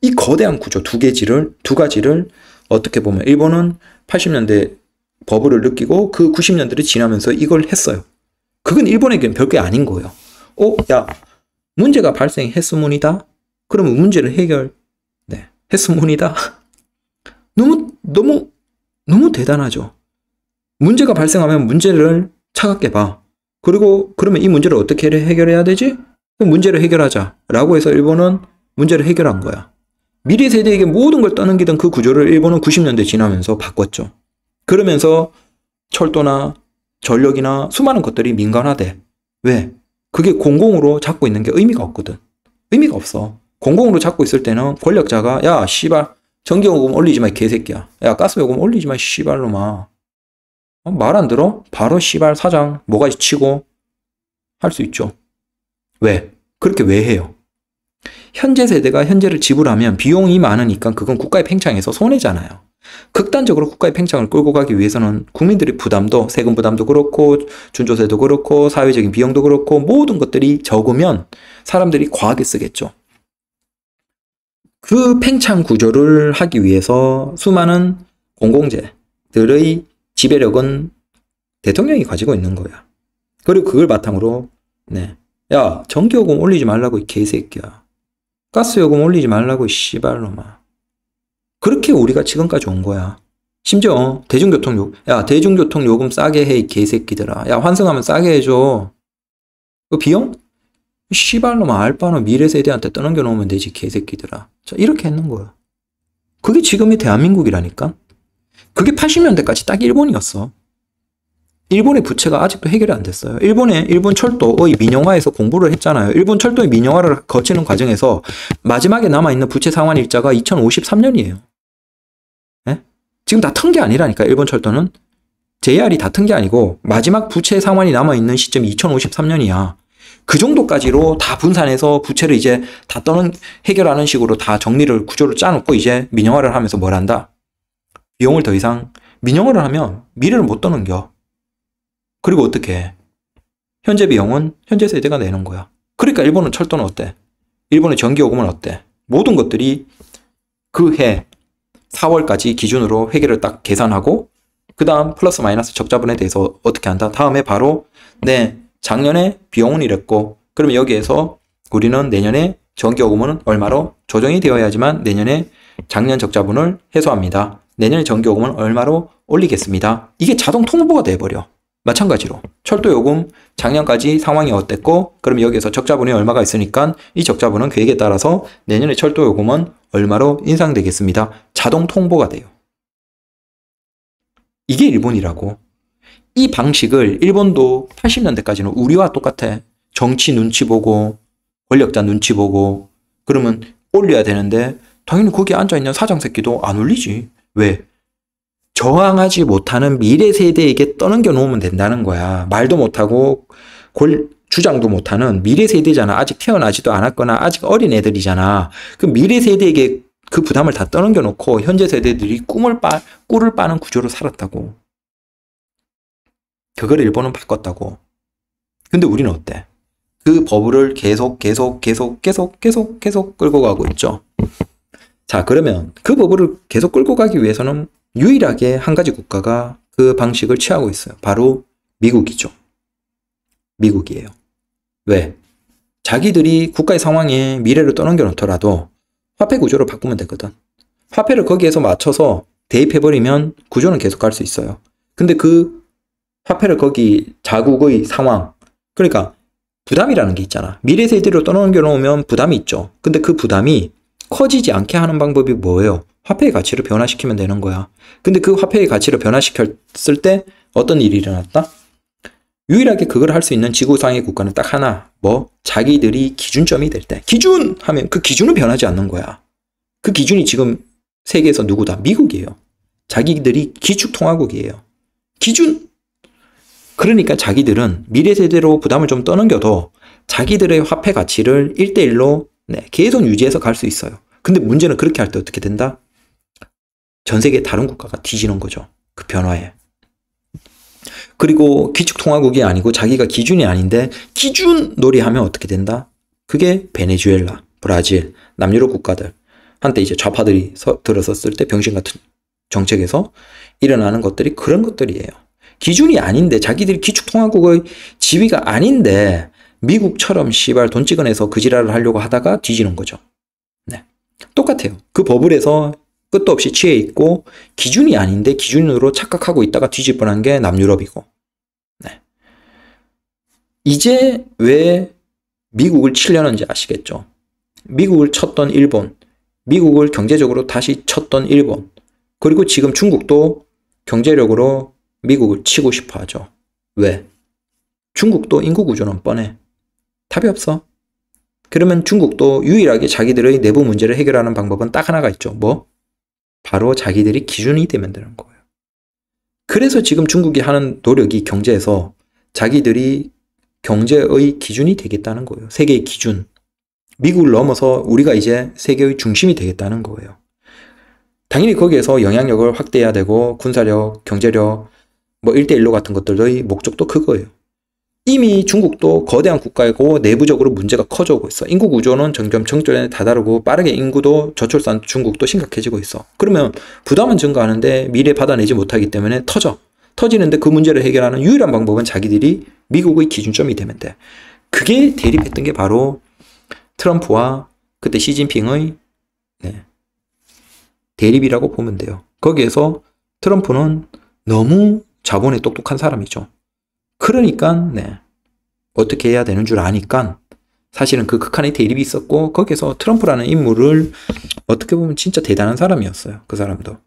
이 거대한 구조 두 개지를 두 가지를 어떻게 보면 일본은 80년대 버블을 느끼고 그 90년대를 지나면서 이걸 했어요. 그건 일본에겐 별게 아닌 거예요. 어, 야, 문제가 발생했으문이다. 그러면 문제를 해결 네, 했으문이다. 너무 너무 너무 대단하죠. 문제가 발생하면 문제를 차갑게 봐. 그리고 그러면 이 문제를 어떻게 해결해야 되지? 문제를 해결하자라고 해서 일본은 문제를 해결한 거야. 미래 세대에게 모든 걸 떠넘기던 그 구조를 일본은 90년대 지나면서 바꿨죠. 그러면서 철도나 전력이나 수많은 것들이 민간화돼. 왜? 그게 공공으로 잡고 있는 게 의미가 없거든. 의미가 없어. 공공으로 잡고 있을 때는 권력자가 야 씨발 전기요금 올리지 마 개새끼야. 야 가스요금 올리지 마 씨발로마. 어, 말안 들어? 바로 씨발 사장 뭐가지 치고 할 수 있죠. 왜? 그렇게 왜 해요? 현재 세대가 현재를 지불하면 비용이 많으니까 그건 국가의 팽창에서 손해잖아요. 극단적으로 국가의 팽창을 끌고 가기 위해서는 국민들의 부담도 세금 부담도 그렇고 준조세도 그렇고 사회적인 비용도 그렇고 모든 것들이 적으면 사람들이 과하게 쓰겠죠. 그 팽창 구조를 하기 위해서 수많은 공공재들의 지배력은 대통령이 가지고 있는 거야. 그리고 그걸 바탕으로 네. 야, 전기요금 올리지 말라고 이 개새끼야. 가스 요금 올리지 말라고 씨발로마. 그렇게 우리가 지금까지 온 거야. 심지어 대중교통 요, 야 대중교통 요금 싸게 해 이 개새끼들아. 야 환승하면 싸게 해줘. 그 비용? 씨발로마 알바노 미래 세대한테 떠넘겨 놓으면 되지 개새끼들아. 자 이렇게 했는 거야. 그게 지금이 대한민국이라니까. 그게 80년대까지 딱 일본이었어. 일본의 부채가 아직도 해결이 안 됐어요. 일본의 일본 철도의 민영화에서 공부를 했잖아요. 일본 철도의 민영화를 거치는 과정에서 마지막에 남아 있는 부채 상환 일자가 2053년이에요. 네? 예? 지금 다 튼 게 아니라니까 일본 철도는 JR이 다 튼 게 아니고 마지막 부채 상환이 남아 있는 시점이 2053년이야. 그 정도까지로 다 분산해서 부채를 이제 다 떠는 해결하는 식으로 다 정리를 구조를 짜놓고 이제 민영화를 하면서 뭘 한다? 비용을 더 이상 민영화를 하면 미래를 못 떠는겨. 그리고 어떻게 해? 현재 비용은 현재 세대가 내는 거야. 그러니까 일본은 철도는 어때? 일본의 전기요금은 어때? 모든 것들이 그 해 4월까지 기준으로 회계를 딱 계산하고 그 다음 플러스 마이너스 적자분에 대해서 어떻게 한다? 다음에 바로 네 작년에 비용은 이랬고 그러면 여기에서 우리는 내년에 전기요금은 얼마로 조정이 되어야지만 내년에 작년 적자분을 해소합니다. 내년에 전기요금은 얼마로 올리겠습니다. 이게 자동 통보가 돼버려. 마찬가지로 철도 요금 작년까지 상황이 어땠고 그럼 여기에서 적자분이 얼마가 있으니까 이 적자분은 계획에 따라서 내년에 철도 요금은 얼마로 인상되겠습니다. 자동 통보가 돼요. 이게 일본이라고. 이 방식을 일본도 80년대까지는 우리와 똑같아. 정치 눈치 보고 권력자 눈치 보고 그러면 올려야 되는데 당연히 거기 앉아있는 사장 새끼도 안 올리지. 왜? 저항하지 못하는 미래 세대에게 떠넘겨 놓으면 된다는 거야. 말도 못하고 골, 주장도 못하는 미래 세대잖아. 아직 태어나지도 않았거나 아직 어린 애들이잖아. 그 미래 세대에게 그 부담을 다 떠넘겨 놓고 현재 세대들이 꿈을 빠, 꿀을 빠는 구조로 살았다고. 그걸 일본은 바꿨다고. 근데 우리는 어때? 그 버블을 계속 계속 계속 계속 계속 계속 끌고 가고 있죠. 자, 그러면 그 버블을 계속 끌고 가기 위해서는 유일하게 한 가지 국가가 그 방식을 취하고 있어요. 바로 미국이죠. 미국이에요. 왜? 자기들이 국가의 상황에 미래를 떠넘겨 놓더라도 화폐 구조를 바꾸면 되거든. 화폐를 거기에서 맞춰서 대입해버리면 구조는 계속 갈 수 있어요. 근데 그 화폐를 거기 자국의 상황, 그러니까 부담이라는 게 있잖아. 미래 세대로 떠넘겨 놓으면 부담이 있죠. 근데 그 부담이 커지지 않게 하는 방법이 뭐예요? 화폐의 가치를 변화시키면 되는 거야. 근데 그 화폐의 가치를 변화시켰을 때 어떤 일이 일어났다? 유일하게 그걸 할 수 있는 지구상의 국가는 딱 하나. 뭐 자기들이 기준점이 될 때. 기준 하면 그 기준은 변하지 않는 거야. 그 기준이 지금 세계에서 누구다? 미국이에요. 자기들이 기축통화국이에요. 기준. 그러니까 자기들은 미래 세대로 부담을 좀 떠넘겨도 자기들의 화폐 가치를 1대1로 네, 계속 유지해서 갈 수 있어요. 근데 문제는 그렇게 할 때 어떻게 된다? 전 세계 다른 국가가 뒤지는 거죠. 그 변화에. 그리고 기축통화국이 아니고 자기가 기준이 아닌데 기준 놀이하면 어떻게 된다? 그게 베네수엘라, 브라질, 남유럽 국가들 한때 이제 좌파들이 서, 들어섰을 때 병신 같은 정책에서 일어나는 것들이 그런 것들이에요. 기준이 아닌데 자기들이 기축통화국의 지위가 아닌데 미국처럼 시발돈 찍어내서 그 지랄을 하려고 하다가 뒤지는 거죠. 네. 똑같아요. 그 버블에서 끝도 없이 취해 있고 기준이 아닌데 기준으로 착각하고 있다가 뒤집어 뻔한 게 남유럽이고 네. 이제 왜 미국을 치려는지 아시겠죠? 미국을 쳤던 일본, 미국을 경제적으로 다시 쳤던 일본, 그리고 지금 중국도 경제력으로 미국을 치고 싶어 하죠. 왜? 중국도 인구 구조는 뻔해. 답이 없어. 그러면 중국도 유일하게 자기들의 내부 문제를 해결하는 방법은 딱 하나가 있죠. 뭐? 바로 자기들이 기준이 되면 되는 거예요. 그래서 지금 중국이 하는 노력이 경제에서 자기들이 경제의 기준이 되겠다는 거예요. 세계의 기준. 미국을 넘어서 우리가 이제 세계의 중심이 되겠다는 거예요. 당연히 거기에서 영향력을 확대해야 되고 군사력, 경제력, 뭐 1대1로 같은 것들의 목적도 그거예요. 이미 중국도 거대한 국가이고 내부적으로 문제가 커져오고 있어. 인구 구조는 점점 정점에 다다르고 빠르게 인구도 저출산 중국도 심각해지고 있어. 그러면 부담은 증가하는데 미래 받아내지 못하기 때문에 터져. 터지는데 그 문제를 해결하는 유일한 방법은 자기들이 미국의 기준점이 되면 돼. 그게 대립했던 게 바로 트럼프와 그때 시진핑의 네, 대립이라고 보면 돼요. 거기에서 트럼프는 너무 자본에 똑똑한 사람이죠. 그러니까 네. 어떻게 해야 되는 줄 아니까 사실은 그 극한의 대립이 있었고 거기서 트럼프라는 인물을 어떻게 보면 진짜 대단한 사람이었어요. 그 사람도.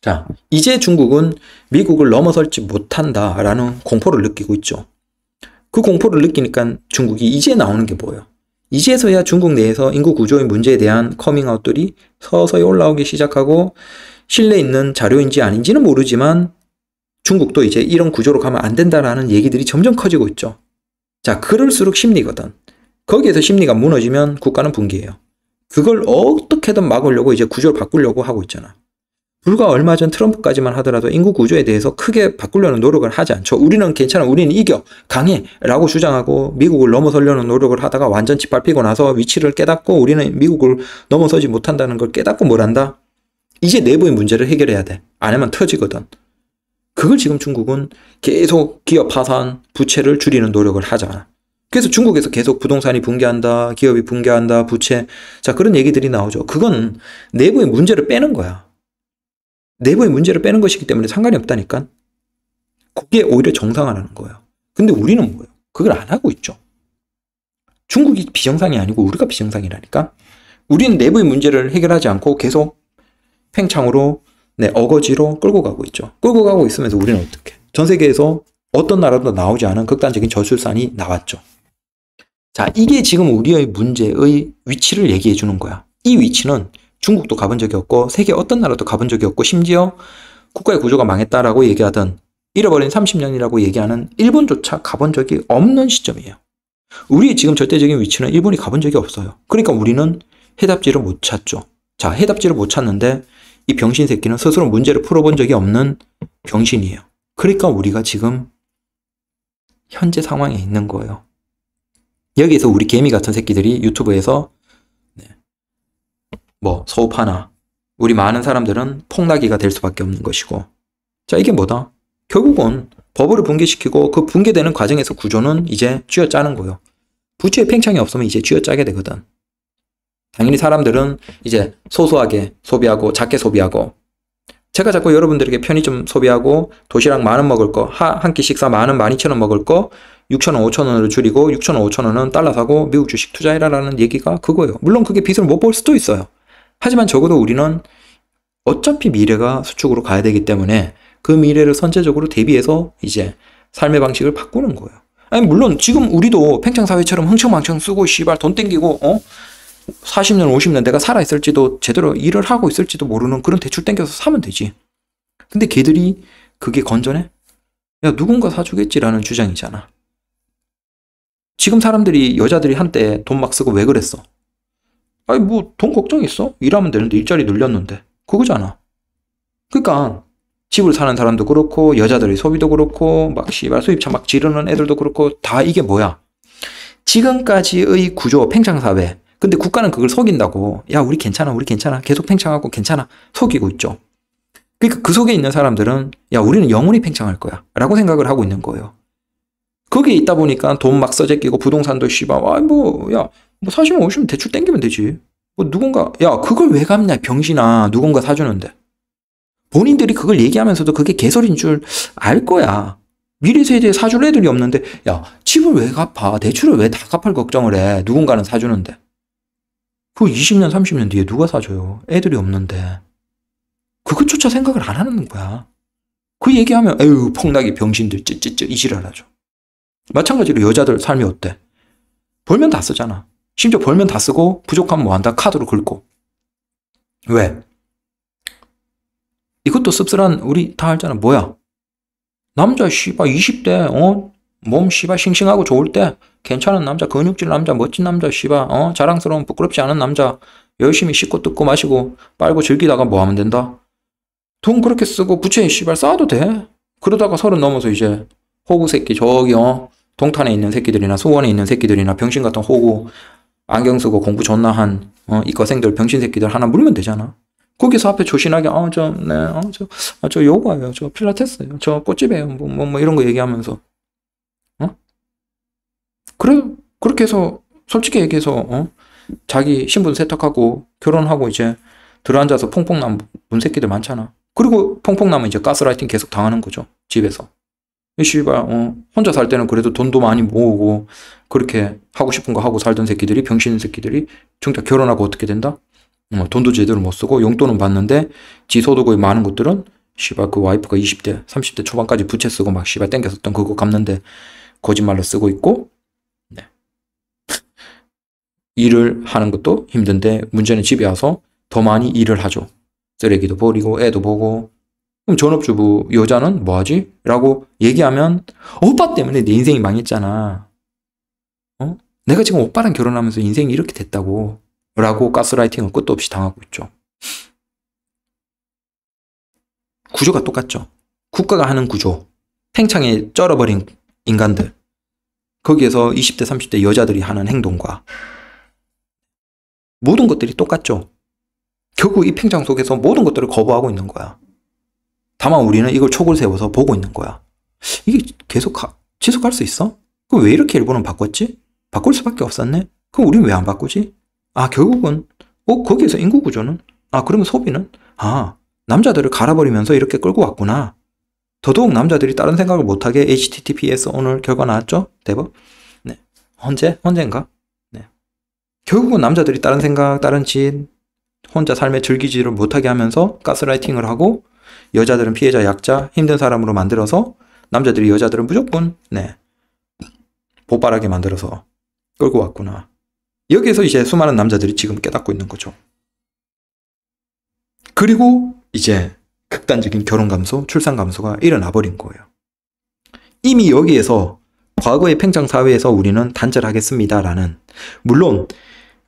자, 이제 중국은 미국을 넘어설지 못한다라는 공포를 느끼고 있죠. 그 공포를 느끼니까 중국이 이제 나오는 게 뭐예요? 이제서야 중국 내에서 인구 구조의 문제에 대한 커밍아웃들이 서서히 올라오기 시작하고 실내 있는 자료인지 아닌지는 모르지만 중국도 이제 이런 구조로 가면 안 된다라는 얘기들이 점점 커지고 있죠. 자, 그럴수록 심리거든. 거기에서 심리가 무너지면 국가는 붕괴해요. 그걸 어떻게든 막으려고 이제 구조를 바꾸려고 하고 있잖아. 불과 얼마 전 트럼프까지만 하더라도 인구 구조에 대해서 크게 바꾸려는 노력을 하지 않죠. 우리는 괜찮아. 우리는 이겨. 강해. 라고 주장하고 미국을 넘어서려는 노력을 하다가 완전 짓밟히고 나서 위치를 깨닫고 우리는 미국을 넘어서지 못한다는 걸 깨닫고 뭘 한다? 이제 내부의 문제를 해결해야 돼. 안 하면 터지거든. 그걸 지금 중국은 계속 기업 파산, 부채를 줄이는 노력을 하자. 그래서 중국에서 계속 부동산이 붕괴한다, 기업이 붕괴한다, 부채. 자, 그런 얘기들이 나오죠. 그건 내부의 문제를 빼는 거야. 내부의 문제를 빼는 것이기 때문에 상관이 없다니까. 그게 오히려 정상화라는 거예요. 근데 우리는 뭐예요? 그걸 안 하고 있죠. 중국이 비정상이 아니고 우리가 비정상이라니까. 우리는 내부의 문제를 해결하지 않고 계속 팽창으로 네, 어거지로 끌고 가고 있죠. 끌고 가고 있으면서 우리는 어떻게? 전 세계에서 어떤 나라도 나오지 않은 극단적인 저출산이 나왔죠. 자, 이게 지금 우리의 문제의 위치를 얘기해 주는 거야. 이 위치는 중국도 가본 적이 없고 세계 어떤 나라도 가본 적이 없고 심지어 국가의 구조가 망했다라고 얘기하던 잃어버린 30년이라고 얘기하는 일본조차 가본 적이 없는 시점이에요. 우리의 지금 절대적인 위치는 일본이 가본 적이 없어요. 그러니까 우리는 해답지를 못 찾죠. 자, 해답지를 못 찾는데 병신 새끼는 스스로 문제를 풀어본 적이 없는 병신이에요. 그러니까 우리가 지금 현재 상황에 있는 거예요. 여기에서 우리 개미 같은 새끼들이 유튜브에서 네. 뭐 소파나 우리 많은 사람들은 폭락이가 될 수밖에 없는 것이고 자 이게 뭐다? 결국은 버블을 붕괴시키고 그 붕괴되는 과정에서 구조는 이제 쥐어짜는 거예요. 부채의 팽창이 없으면 이제 쥐어짜게 되거든. 당연히 사람들은 이제 소소하게 소비하고 작게 소비하고 제가 자꾸 여러분들에게 편의점 소비하고 도시락 만 원 먹을 거, 한 끼 식사 만원, 만이천원 먹을 거 6천원, 5천원으로 줄이고 6천원, 5천원은 달러 사고 미국 주식 투자해라라는 얘기가 그거예요. 물론 그게 빚을 못 볼 수도 있어요. 하지만 적어도 우리는 어차피 미래가 수축으로 가야 되기 때문에 그 미래를 선제적으로 대비해서 이제 삶의 방식을 바꾸는 거예요. 아니 물론 지금 우리도 팽창사회처럼 흥청망청 쓰고 시발돈 땡기고 어? 4 0년5 0년 내가 살아있을지도 제대로 일을 하고 있을지도 모르는 그런 대출 땡겨서 사면 되지. 근데 걔들이 그게 건전해? 야, 누군가 사주겠지라는 주장이잖아. 지금 사람들이, 여자들이 한때 돈 막 쓰고 왜 그랬어? 아니, 뭐, 돈 걱정 있어? 일하면 되는데 일자리 늘렸는데. 그거잖아. 그니까, 집을 사는 사람도 그렇고, 여자들의 소비도 그렇고, 막, 씨발, 수입차 막 지르는 애들도 그렇고, 다 이게 뭐야? 지금까지의 구조, 팽창사회, 근데 국가는 그걸 속인다고 야 우리 괜찮아 우리 괜찮아 계속 팽창하고 괜찮아 속이고 있죠. 그러니까 그 속에 있는 사람들은 야 우리는 영원히 팽창할 거야 라고 생각을 하고 있는 거예요. 거기에 있다 보니까 돈 막 써재끼고 부동산도 씨발 아뭐야뭐 뭐, 뭐 사시면 오시면 대출 땡기면 되지. 뭐 누군가 야 그걸 왜 갚냐 병신아 누군가 사주는데 본인들이 그걸 얘기하면서도 그게 개설인 줄 알 거야. 미래 세대에 사줄 애들이 없는데 야 집을 왜 갚아 대출을 왜 다 갚을 걱정을 해 누군가는 사주는데 그 20년, 30년 뒤에 누가 사줘요? 애들이 없는데. 그것조차 생각을 안 하는 거야. 그 얘기하면 에휴 폭락이 병신들 찌찌찌 이 지랄하죠. 마찬가지로 여자들 삶이 어때? 벌면 다 쓰잖아. 심지어 벌면 다 쓰고 부족하면 뭐한다? 카드로 긁고. 왜? 이것도 씁쓸한 우리 다 알잖아. 뭐야? 남자 씨발 20대 어? 몸 씨발 싱싱하고 좋을 때 괜찮은 남자, 근육질 남자, 멋진 남자, 씨바, 어? 자랑스러운 부끄럽지 않은 남자, 열심히 씻고 뜯고 마시고 빨고 즐기다가 뭐 하면 된다? 돈 그렇게 쓰고 부채에 씨발 쌓아도 돼. 그러다가 서른 넘어서 이제 호구 새끼 저기 어 동탄에 있는 새끼들이나 수원에 있는 새끼들이나 병신 같은 호구 안경 쓰고 공부 존나 한 어, 이과생들 병신 새끼들 하나 물면 되잖아. 거기서 앞에 조신하게 아저네아저저 어, 네, 어, 아, 아, 요가예요 저 필라테스예요 저꽃집에요 뭐뭐 뭐, 뭐 이런 거 얘기하면서 그래, 그렇게 해서 솔직히 얘기해서 어? 자기 신분 세탁하고 결혼하고 이제 들어앉아서 퐁퐁남 문새끼들 많잖아. 그리고 퐁퐁남은 이제 가스라이팅 계속 당하는 거죠. 집에서. 씨발 어, 혼자 살 때는 그래도 돈도 많이 모으고 그렇게 하고 싶은 거 하고 살던 새끼들이 병신 새끼들이 정작 결혼하고 어떻게 된다? 어, 돈도 제대로 못 쓰고 용돈은 받는데 지 소득의 많은 것들은 씨발 그 와이프가 20대 30대 초반까지 부채 쓰고 막 씨발 땡겨 썼던 그거 갚는데 거짓말로 쓰고 있고 일을 하는 것도 힘든데 문제는 집에 와서 더 많이 일을 하죠. 쓰레기도 버리고 애도 보고 그럼 전업주부 여자는 뭐하지? 라고 얘기하면 오빠 때문에 내 인생이 망했잖아. 어? 내가 지금 오빠랑 결혼하면서 인생이 이렇게 됐다고 라고 가스라이팅은 끝도 없이 당하고 있죠. 구조가 똑같죠. 국가가 하는 구조. 팽창에 쩔어버린 인간들. 거기에서 20대, 30대 여자들이 하는 행동과 모든 것들이 똑같죠. 결국 이 팽창 속에서 모든 것들을 거부하고 있는 거야. 다만 우리는 이걸 촉을 세워서 보고 있는 거야. 이게 계속 가, 지속할 수 있어? 그럼 왜 이렇게 일본은 바꿨지? 바꿀 수밖에 없었네? 그럼 우린 왜 안 바꾸지? 아, 결국은, 어, 거기에서 인구 구조는? 아, 그러면 소비는? 아, 남자들을 갈아버리면서 이렇게 끌고 왔구나. 더더욱 남자들이 다른 생각을 못하게 HTTPS 오늘 결과 나왔죠? 대박? 네. 언제? 언젠가? 결국은 남자들이 다른 생각, 다른 짓, 혼자 삶에 즐기지를 못하게 하면서 가스라이팅을 하고 여자들은 피해자, 약자, 힘든 사람으로 만들어서 남자들이 여자들은 무조건 네 보빠라게 만들어서 끌고 왔구나. 여기에서 이제 수많은 남자들이 지금 깨닫고 있는 거죠. 그리고 이제 극단적인 결혼 감소, 출산 감소가 일어나 버린 거예요. 이미 여기에서 과거의 팽창 사회에서 우리는 단절하겠습니다라는 물론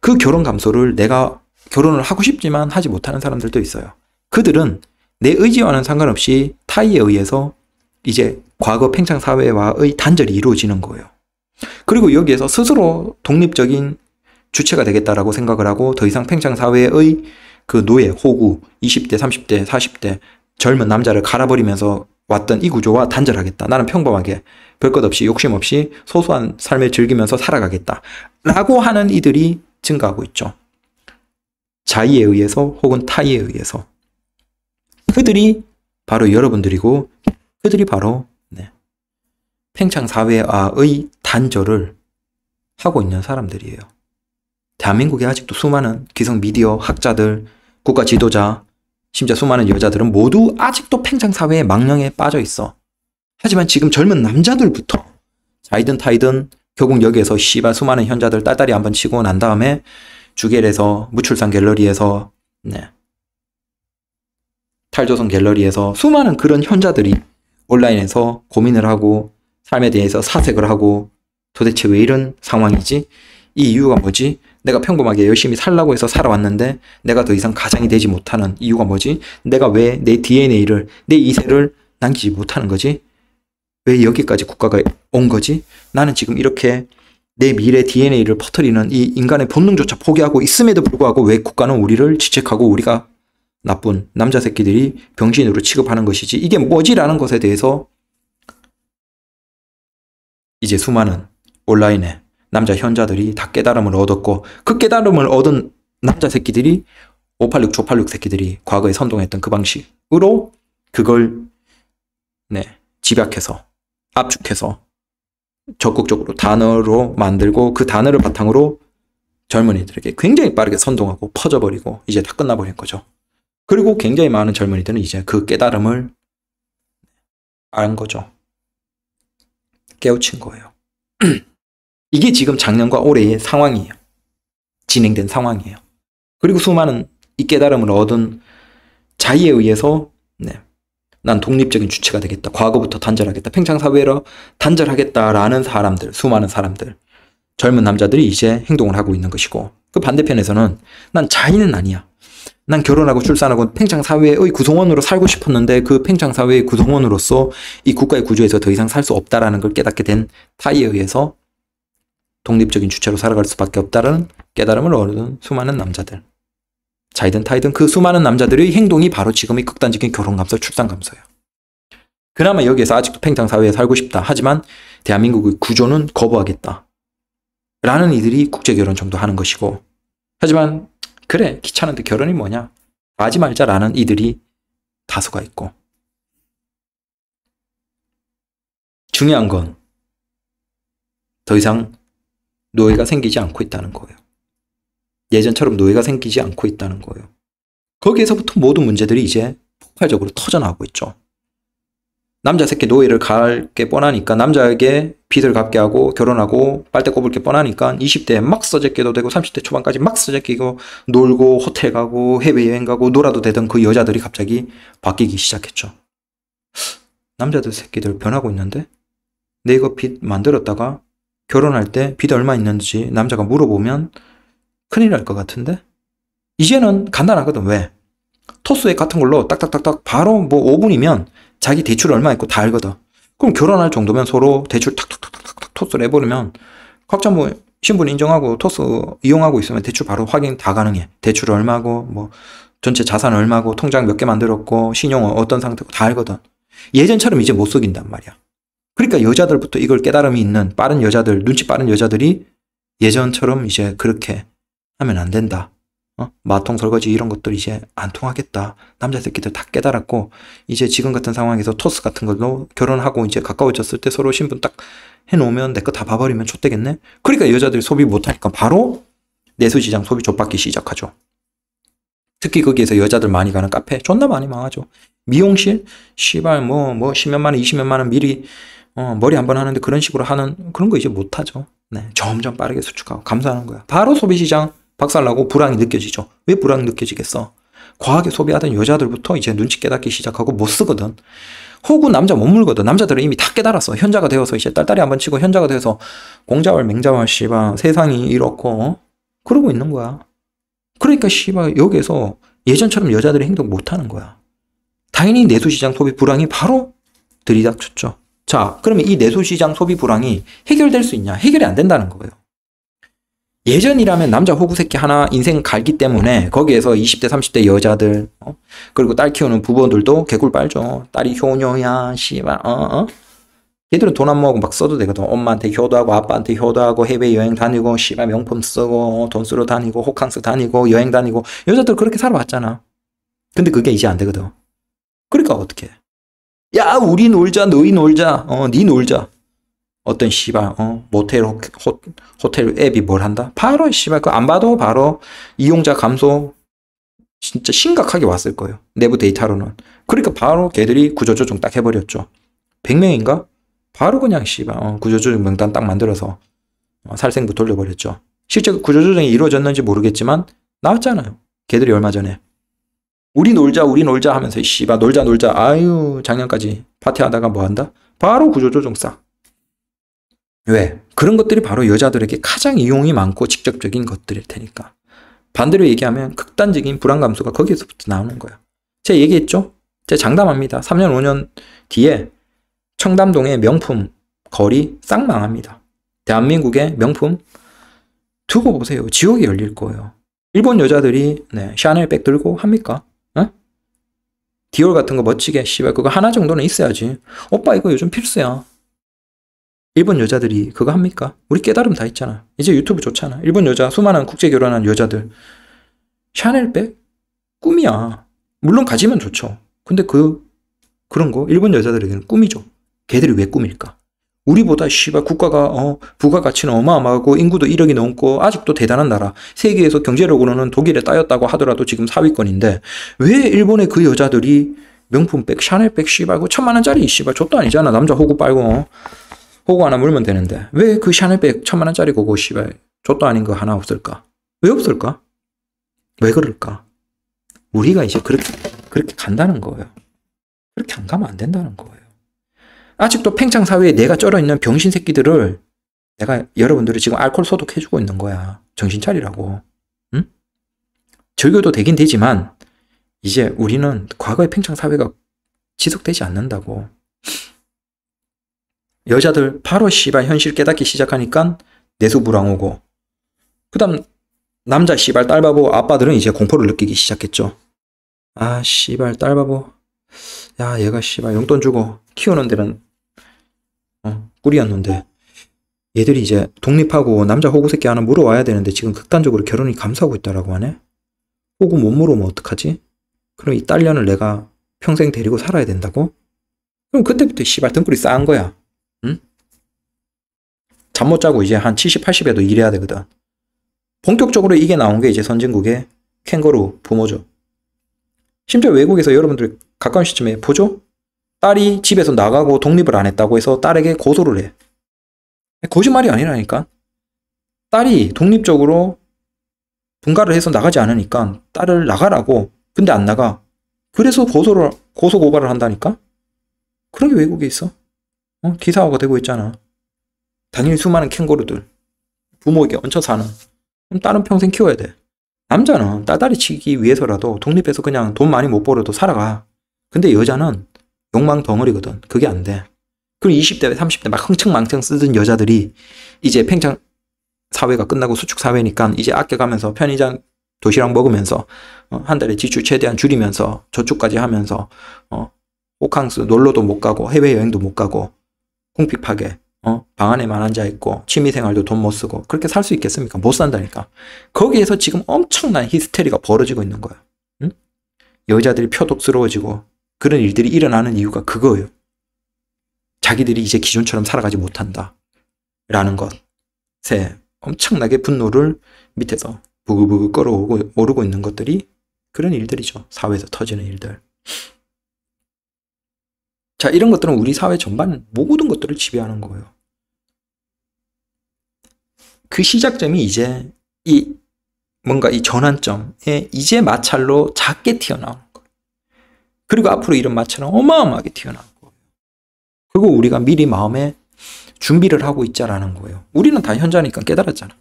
그 결혼 감소를 내가 결혼을 하고 싶지만 하지 못하는 사람들도 있어요. 그들은 내 의지와는 상관없이 타의에 의해서 이제 과거 팽창 사회와의 단절이 이루어지는 거예요. 그리고 여기에서 스스로 독립적인 주체가 되겠다라고 생각을 하고 더 이상 팽창 사회의 그 노예, 호구, 20대, 30대, 40대 젊은 남자를 갈아버리면서 왔던 이 구조와 단절하겠다. 나는 평범하게 별것 없이 욕심 없이 소소한 삶을 즐기면서 살아가겠다. 라고 하는 이들이 증가하고 있죠. 자의에 의해서 혹은 타의에 의해서. 그들이 바로 여러분들이고 그들이 바로 네, 팽창사회와의 단절을 하고 있는 사람들이에요. 대한민국에 아직도 수많은 기성 미디어 학자들, 국가 지도자, 심지어 수많은 여자들은 모두 아직도 팽창사회의 망령에 빠져 있어. 하지만 지금 젊은 남자들부터 자이든 타이든 결국 여기에서 씨발 수많은 현자들 딸딸이 한번 치고 난 다음에 주겔에서 무출산 갤러리에서 네. 탈조선 갤러리에서 수많은 그런 현자들이 온라인에서 고민을 하고 삶에 대해서 사색을 하고 도대체 왜 이런 상황이지? 이 이유가 뭐지? 내가 평범하게 열심히 살라고 해서 살아왔는데 내가 더 이상 가장이 되지 못하는 이유가 뭐지? 내가 왜 내 DNA를 내 이세를 남기지 못하는 거지? 왜 여기까지 국가가 온 거지? 나는 지금 이렇게 내 미래 DNA를 퍼뜨리는 이 인간의 본능조차 포기하고 있음에도 불구하고 왜 국가는 우리를 지책하고 우리가 나쁜 남자 새끼들이 병신으로 취급하는 것이지 이게 뭐지라는 것에 대해서 이제 수많은 온라인에 남자 현자들이 다 깨달음을 얻었고 그 깨달음을 얻은 남자 새끼들이 586, 조8 6 새끼들이 과거에 선동했던 그 방식으로 그걸 네, 집약해서 압축해서 적극적으로 단어로 만들고 그 단어를 바탕으로 젊은이들에게 굉장히 빠르게 선동하고 퍼져버리고 이제 다 끝나버린 거죠. 그리고 굉장히 많은 젊은이들은 이제 그 깨달음을 안 거죠. 깨우친 거예요. 이게 지금 작년과 올해의 상황이에요. 진행된 상황이에요. 그리고 수많은 이 깨달음을 얻은 자의에 의해서 네, 난 독립적인 주체가 되겠다. 과거부터 단절하겠다. 팽창사회로 단절하겠다라는 사람들, 수많은 사람들, 젊은 남자들이 이제 행동을 하고 있는 것이고, 그 반대편에서는 난 자인은 아니야. 난 결혼하고 출산하고 팽창사회의 구성원으로 살고 싶었는데 그 팽창사회의 구성원으로서 이 국가의 구조에서 더 이상 살 수 없다라는 걸 깨닫게 된 타이에 의해서 독립적인 주체로 살아갈 수밖에 없다는 깨달음을 얻은 수많은 남자들. 자이든 타이든 그 수많은 남자들의 행동이 바로 지금의 극단적인 결혼 감소, 출산 감소예요. 그나마 여기에서 아직도 팽창 사회에 살고 싶다. 하지만 대한민국의 구조는 거부하겠다. 라는 이들이 국제 결혼 정도 하는 것이고 하지만 그래 귀찮은데 결혼이 뭐냐 하지 말자라는 이들이 다수가 있고 중요한 건 더 이상 노예가 생기지 않고 있다는 거예요. 예전처럼 노예가 생기지 않고 있다는 거예요. 거기에서부터 모든 문제들이 이제 폭발적으로 터져나오고 있죠. 남자 새끼 노예를 갈게 뻔하니까 남자에게 빚을 갚게 하고 결혼하고 빨대 꼽을 게 뻔하니까 20대에 막 써재끼도 되고 30대 초반까지 막 써재끼고 놀고 호텔 가고 해외여행 가고 놀아도 되던 그 여자들이 갑자기 바뀌기 시작했죠. 남자들 새끼들 변하고 있는데 내 이거 빚 만들었다가 결혼할 때 빚 얼마 있는지 남자가 물어보면 큰일 날 것 같은데? 이제는 간단하거든. 왜? 토스액 같은 걸로 딱딱딱딱 바로 뭐 5분이면 자기 대출 얼마 있고 다 알거든. 그럼 결혼할 정도면 서로 대출 탁탁탁탁탁 토스를 해버리면 각자 뭐 신분 인정하고 토스 이용하고 있으면 대출 바로 확인 다 가능해. 대출 얼마고 뭐 전체 자산 얼마고 통장 몇 개 만들었고 신용 어떤 상태고 다 알거든. 예전처럼 이제 못 속인단 말이야. 그러니까 여자들부터 이걸 깨달음이 있는 빠른 여자들, 눈치 빠른 여자들이 예전처럼 이제 그렇게 하면 안 된다. 어? 마통 설거지 이런 것들 이제 안 통하겠다. 남자 새끼들 다 깨달았고 이제 지금 같은 상황에서 토스 같은 걸로 결혼하고 이제 가까워졌을 때 서로 신분 딱 해놓으면 내 거 다 봐버리면 좆되겠네. 그러니까 여자들이 소비 못하니까 바로 내수시장 소비 좆받기 시작하죠. 특히 거기에서 여자들 많이 가는 카페 존나 많이 망하죠. 미용실 시발 뭐뭐 뭐 10몇만 뭐, 원 20몇만 원 미리 어, 머리 한 번 하는데 그런 식으로 하는 그런 거 이제 못하죠. 네, 점점 빠르게 수축하고 감사하는 거야. 바로 소비시장 박살나고 불안이 느껴지죠. 왜 불안이 느껴지겠어? 과하게 소비하던 여자들부터 이제 눈치 깨닫기 시작하고 못 쓰거든. 혹은 남자 못 물거든. 남자들은 이미 다 깨달았어. 현자가 되어서 이제 딸딸이 한 번 치고 현자가 돼서 공자왈 맹자왈 씨발 세상이 이렇고 어? 그러고 있는 거야. 그러니까 씨발 여기에서 예전처럼 여자들의 행동 못 하는 거야. 당연히 내수시장 소비 불황이 바로 들이닥쳤죠. 자, 그러면 이 내수시장 소비 불황이 해결될 수 있냐? 해결이 안 된다는 거예요. 예전이라면 남자 호구 새끼 하나 인생 갈기 때문에 거기에서 20대 30대 여자들 어? 그리고 딸 키우는 부부들도 개꿀 빨죠 딸이 효녀야 씨발 어 얘들은 어? 돈안 모으고 막 써도 되거든 엄마한테 효도하고 아빠한테 효도하고 해외여행 다니고 씨발 명품 쓰고 돈 쓰러 다니고 호캉스 다니고 여행 다니고 여자들 그렇게 살아왔잖아 근데 그게 이제 안 되거든 그러니까 어떻게 야 우리 놀자 너희 놀자 어니 놀자 어떤 씨발 어? 모텔 호, 호텔 앱이 뭘 한다? 바로 씨발 그안 봐도 바로 이용자 감소 진짜 심각하게 왔을 거예요. 내부 데이터로는. 그러니까 바로 걔들이 구조조정 딱 해버렸죠. 100명인가? 바로 그냥 씨발 어, 구조조정 명단 딱 만들어서 어, 살생부 돌려버렸죠. 실제 그 구조조정이 이루어졌는지 모르겠지만 나왔잖아요. 걔들이 얼마 전에. 우리 놀자 우리 놀자 하면서 씨발 놀자 놀자 아유 작년까지 파티하다가 뭐한다? 바로 구조조정 싹. 왜? 그런 것들이 바로 여자들에게 가장 이용이 많고 직접적인 것들일 테니까. 반대로 얘기하면 극단적인 불안 감소가 거기서부터 나오는 거야. 제가 얘기했죠? 제가 장담합니다. 3년, 5년 뒤에 청담동의 명품 거리 싹망합니다 대한민국의 명품 두고 보세요. 지옥이 열릴 거예요. 일본 여자들이 네, 샤넬백 들고 합니까? 어? 디올 같은 거 멋지게 씨발 그거 하나 정도는 있어야지. 오빠 이거 요즘 필수야. 일본 여자들이 그거 합니까? 우리 깨달음 다 있잖아. 이제 유튜브 좋잖아. 일본 여자, 수많은 국제 결혼한 여자들. 샤넬백? 꿈이야. 물론 가지면 좋죠. 근데 그, 그런 거, 일본 여자들에게는 꿈이죠. 걔들이 왜 꿈일까? 우리보다 씨발 국가가 어, 부가가치는 어마어마하고 인구도 1억이 넘고 아직도 대단한 나라 세계에서 경제력으로는 독일에 따였다고 하더라도 지금 4위권인데 왜 일본의 그 여자들이 명품백 샤넬백 씨발고 천만원짜리 씨발 좆도 그 아니잖아 남자 호구 빨고 어. 고거 하나 물면 되는데 왜 그 샤넬백 천만 원짜리 고거 씨발 좆도 아닌 거 하나 없을까? 왜 없을까? 왜 그럴까? 우리가 이제 그렇게 그렇게 간다는 거예요. 그렇게 안 가면 안 된다는 거예요. 아직도 팽창 사회에 내가 쩔어 있는 병신 새끼들을 내가 여러분들이 지금 알코올 소독해주고 있는 거야. 정신 차리라고. 응? 즐겨도 되긴 되지만 이제 우리는 과거의 팽창 사회가 지속되지 않는다고. 여자들 바로 씨발 현실 깨닫기 시작하니까 내수 불황 오고 그 다음 남자 씨발 딸바보 아빠들은 이제 공포를 느끼기 시작했죠. 아 씨발 딸바보 야 얘가 씨발 용돈 주고 키우는 데는 어, 꿀이었는데 얘들이 이제 독립하고 남자 호구 새끼 하나 물어와야 되는데 지금 극단적으로 결혼이 감소하고 있다라고 하네? 호구 못 물어면 어떡하지? 그럼 이 딸년을 내가 평생 데리고 살아야 된다고? 그럼 그때부터 씨발 등골이 싸은 거야. 잠못 자고 이제 한 70, 80에도 일해야 되거든. 본격적으로 이게 나온 게 이제 선진국의 캥거루 부모죠. 심지어 외국에서 여러분들 가까운 시점에 보죠? 딸이 집에서 나가고 독립을 안 했다고 해서 딸에게 고소를 해. 거짓말이 아니라니까. 딸이 독립적으로 분가를 해서 나가지 않으니까 딸을 나가라고. 근데 안 나가. 그래서 고소를, 고소 고발을 한다니까? 그런 게 외국에 있어. 어? 기사화가 되고 있잖아. 당연히 수많은 캥거루들 부모에게 얹혀 사는 그럼 딸은 평생 키워야 돼 남자는 따다리 치기 위해서라도 독립해서 그냥 돈 많이 못 벌어도 살아가 근데 여자는 욕망 덩어리거든 그게 안 돼 그리고 20대 30대 막 흥청망청 쓰던 여자들이 이제 팽창 사회가 끝나고 수축 사회니까 이제 아껴가면서 편의점 도시락 먹으면서 어, 한 달에 지출 최대한 줄이면서 저축까지 하면서 어, 호캉스 놀러도 못 가고 해외여행도 못 가고 궁핍하게 어? 방 안에만 앉아있고 취미생활도 돈 못 쓰고 그렇게 살 수 있겠습니까? 못 산다니까. 거기에서 지금 엄청난 히스테리가 벌어지고 있는 거야. 응? 여자들이 표독스러워지고 그런 일들이 일어나는 이유가 그거예요. 자기들이 이제 기존처럼 살아가지 못한다. 라는 것에 엄청나게 분노를 밑에서 부글부글 끌어오르고 있는 것들이 그런 일들이죠. 사회에서 터지는 일들. 자, 이런 것들은 우리 사회 전반 모든 것들을 지배하는 거예요. 그 시작점이 이제 이 뭔가 이 전환점에 이제 마찰로 작게 튀어나오는 거예요. 그리고 앞으로 이런 마찰은 어마어마하게 튀어나올 거예요. 그리고 우리가 미리 마음에 준비를 하고 있자라는 거예요. 우리는 다 현자니까 깨달았잖아.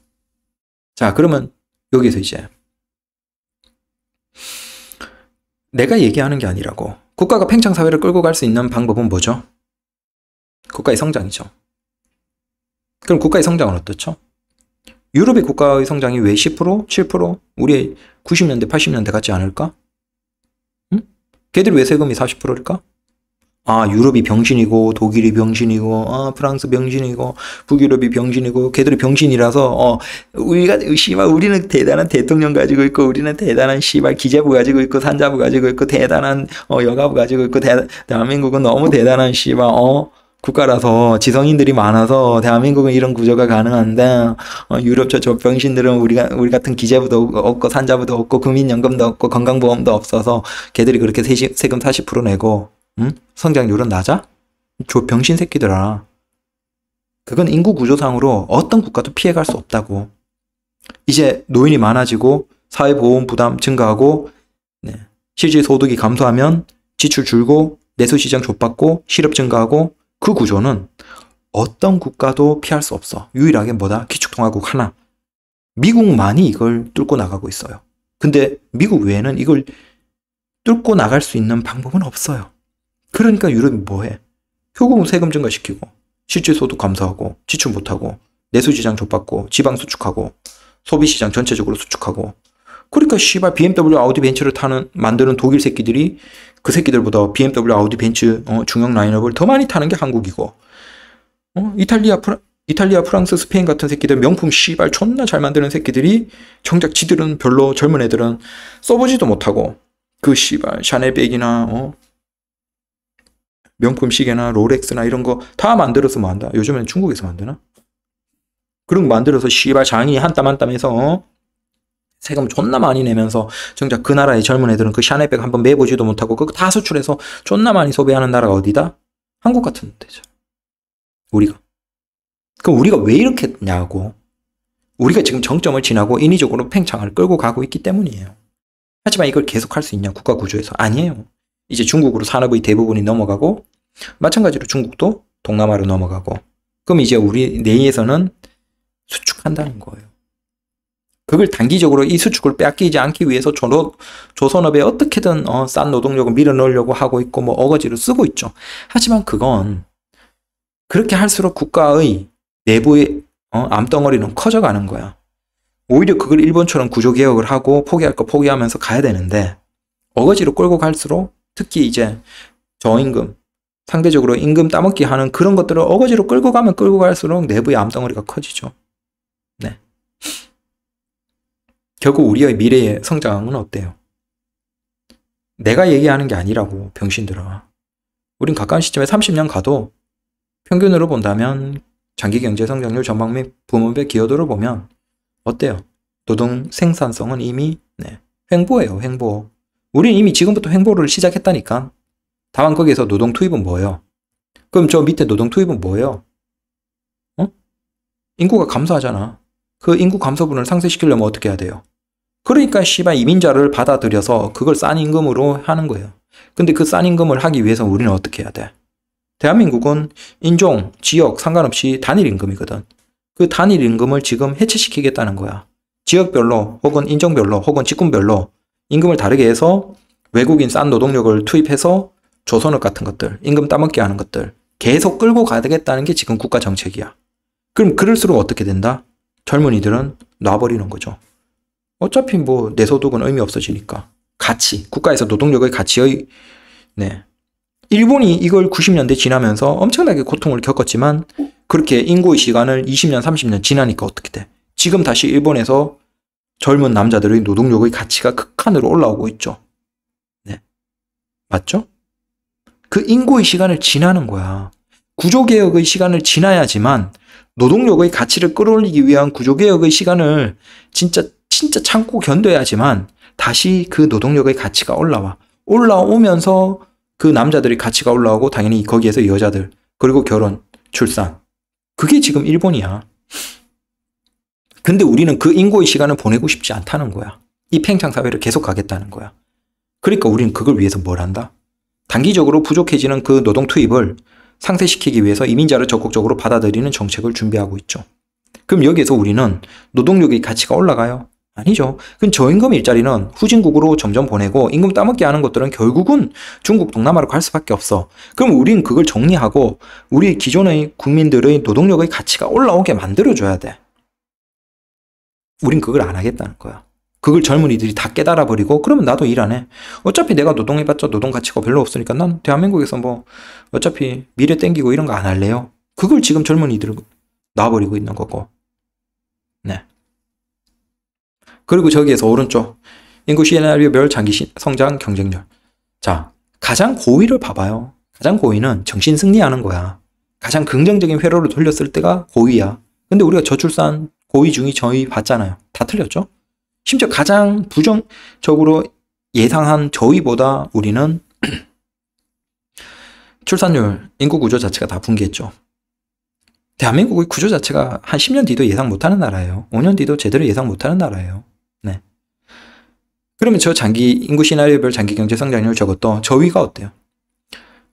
자, 그러면 여기서 이제 내가 얘기하는 게 아니라고 국가가 팽창 사회를 끌고 갈 수 있는 방법은 뭐죠? 국가의 성장이죠. 그럼 국가의 성장은 어떻죠? 유럽의 국가의 성장이 왜 10%, 7%, 우리 의 90년대, 80년대 같지 않을까? 응? 걔들 왜 세금이 40%일까? 아, 유럽이 병신이고, 독일이 병신이고, 아, 프랑스 병신이고, 북유럽이 병신이고, 걔들이 병신이라서, 어, 우리가, 씨발, 우리는 대단한 대통령 가지고 있고, 우리는 대단한 씨발 기재부 가지고 있고, 산자부 가지고 있고, 대단한, 어, 여가부 가지고 있고, 대, 대한민국은 너무 대단한 씨발, 어, 국가라서 지성인들이 많아서 대한민국은 이런 구조가 가능한데 어, 유럽 저 병신들은 우리가 우리 같은 기재부도 없고 산자부도 없고 국민연금도 없고 건강보험도 없어서 걔들이 그렇게 세시, 세금 40% 내고 응? 성장률은 낮아? 저 병신 새끼들아. 그건 인구 구조상으로 어떤 국가도 피해갈 수 없다고. 이제 노인이 많아지고 사회보험 부담 증가하고 네. 실질 소득이 감소하면 지출 줄고 내수 시장 좁았고 실업 증가하고 그 구조는 어떤 국가도 피할 수 없어. 유일하게 뭐다? 기축통화국 하나. 미국만이 이걸 뚫고 나가고 있어요. 근데 미국 외에는 이걸 뚫고 나갈 수 있는 방법은 없어요. 그러니까 유럽이 뭐해? 효금 세금 증가시키고 실질소득 감소하고 지출 못하고 내수시장 좁았고 지방 수축하고 소비시장 전체적으로 수축하고 그러니까 씨발 BMW 아우디 벤츠를 타는 만드는 독일 새끼들이 그 새끼들보다 BMW 아우디 벤츠 어, 중형 라인업을 더 많이 타는 게 한국이고 어, 이탈리아 프라, 이탈리아 프랑스 스페인 같은 새끼들 명품 씨발 존나 잘 만드는 새끼들이 정작 지들은 별로 젊은 애들은 써보지도 못하고 그 씨발 샤넬백이나 어, 명품 시계나 롤렉스나 이런 거 다 만들어서 뭐 한다? 요즘엔 중국에서 만드나? 그런 거 만들어서 씨발 장이 한땀 한땀 해서 어? 세금 존나 많이 내면서 정작 그 나라의 젊은 애들은 그 샤넬백 한번 매보지도 못하고 그거 다 수출해서 존나 많이 소비하는 나라가 어디다? 한국 같은 데죠. 우리가. 그럼 우리가 왜 이렇게 냐고 우리가 지금 정점을 지나고 인위적으로 팽창을 끌고 가고 있기 때문이에요. 하지만 이걸 계속할 수 있냐 국가 구조에서 아니에요. 이제 중국으로 산업의 대부분이 넘어가고 마찬가지로 중국도 동남아로 넘어가고 그럼 이제 우리 내에서는 수축한다는 거예요. 그걸 단기적으로 이 수축을 빼앗기지 않기 위해서 조, 조선업에 어떻게든 어, 싼 노동력을 밀어넣으려고 하고 있고 뭐 어거지로 쓰고 있죠. 하지만 그건 그렇게 할수록 국가의 내부의 어, 암덩어리는 커져가는 거야. 오히려 그걸 일본처럼 구조개혁을 하고 포기할 거 포기하면서 가야 되는데 어거지로 끌고 갈수록 특히 이제 저임금, 상대적으로 임금 따먹기 하는 그런 것들을 어거지로 끌고 가면 끌고 갈수록 내부의 암덩어리가 커지죠. 네. 결국 우리의 미래의 성장은 어때요? 내가 얘기하는 게 아니라고 병신들아. 우린 가까운 시점에 30년 가도 평균으로 본다면 장기 경제 성장률 전망 및 부문배 기여도를 보면 어때요? 노동 생산성은 이미 네, 횡보예요, 횡보. 우린 이미 지금부터 횡보를 시작했다니까. 다만 거기에서 노동 투입은 뭐예요? 그럼 저 밑에 노동 투입은 뭐예요? 어? 인구가 감소하잖아. 그 인구 감소분을 상쇄시키려면 어떻게 해야 돼요? 그러니까 씨발 이민자를 받아들여서 그걸 싼 임금으로 하는 거예요. 근데 그 싼 임금을 하기 위해서 우리는 어떻게 해야 돼? 대한민국은 인종, 지역 상관없이 단일 임금이거든. 그 단일 임금을 지금 해체시키겠다는 거야. 지역별로 혹은 인종별로 혹은 직군별로 임금을 다르게 해서 외국인 싼 노동력을 투입해서 조선업 같은 것들, 임금 따먹게 하는 것들 계속 끌고 가겠다는 게 지금 국가 정책이야. 그럼 그럴수록 어떻게 된다? 젊은이들은 놔버리는 거죠. 어차피 뭐 내 소득은 의미 없어지니까. 가치, 국가에서 노동력의 가치의 네. 일본이 이걸 90년대 지나면서 엄청나게 고통을 겪었지만 그렇게 인구의 시간을 20년, 30년 지나니까 어떻게 돼? 지금 다시 일본에서 젊은 남자들의 노동력의 가치가 극한으로 올라오고 있죠. 네. 맞죠? 그 인고의 시간을 지나는 거야. 구조개혁의 시간을 지나야지만 노동력의 가치를 끌어올리기 위한 구조개혁의 시간을 진짜, 진짜 참고 견뎌야지만 다시 그 노동력의 가치가 올라와. 올라오면서 그 남자들의 가치가 올라오고 당연히 거기에서 여자들, 그리고 결혼, 출산. 그게 지금 일본이야. 근데 우리는 그 인고의 시간을 보내고 싶지 않다는 거야. 이 팽창 사회를 계속 가겠다는 거야. 그러니까 우리는 그걸 위해서 뭘 한다? 단기적으로 부족해지는 그 노동 투입을 상쇄시키기 위해서 이민자를 적극적으로 받아들이는 정책을 준비하고 있죠. 그럼 여기에서 우리는 노동력의 가치가 올라가요? 아니죠. 그럼 저임금 일자리는 후진국으로 점점 보내고 임금 따먹게 하는 것들은 결국은 중국 동남아로 갈 수밖에 없어. 그럼 우린 그걸 정리하고 우리 기존의 국민들의 노동력의 가치가 올라오게 만들어줘야 돼. 우린 그걸 안 하겠다는 거야. 그걸 젊은이들이 다 깨달아 버리고 그러면 나도 일안 해. 어차피 내가 노동해봤자 노동 가치가 별로 없으니까 난 대한민국에서 뭐 어차피 미래 땡기고 이런 거 안 할래요. 그걸 지금 젊은이들은 놔버리고 있는 거고. 네. 그리고 저기에서 오른쪽 인구시나리오 별 장기 성장 경쟁률. 자 가장 고위를 봐봐요. 가장 고위는 정신 승리하는 거야. 가장 긍정적인 회로를 돌렸을 때가 고위야. 근데 우리가 저출산 고의, 중위, 저위 봤잖아요. 다 틀렸죠? 심지어 가장 부정적으로 예상한 저위보다 우리는 출산율, 인구 구조 자체가 다 붕괴했죠. 대한민국의 구조 자체가 한 10년 뒤도 예상 못하는 나라예요. 5년 뒤도 제대로 예상 못하는 나라예요. 네. 그러면 저 장기 인구 시나리오별 장기 경제 성장률 적것도 저위가 어때요?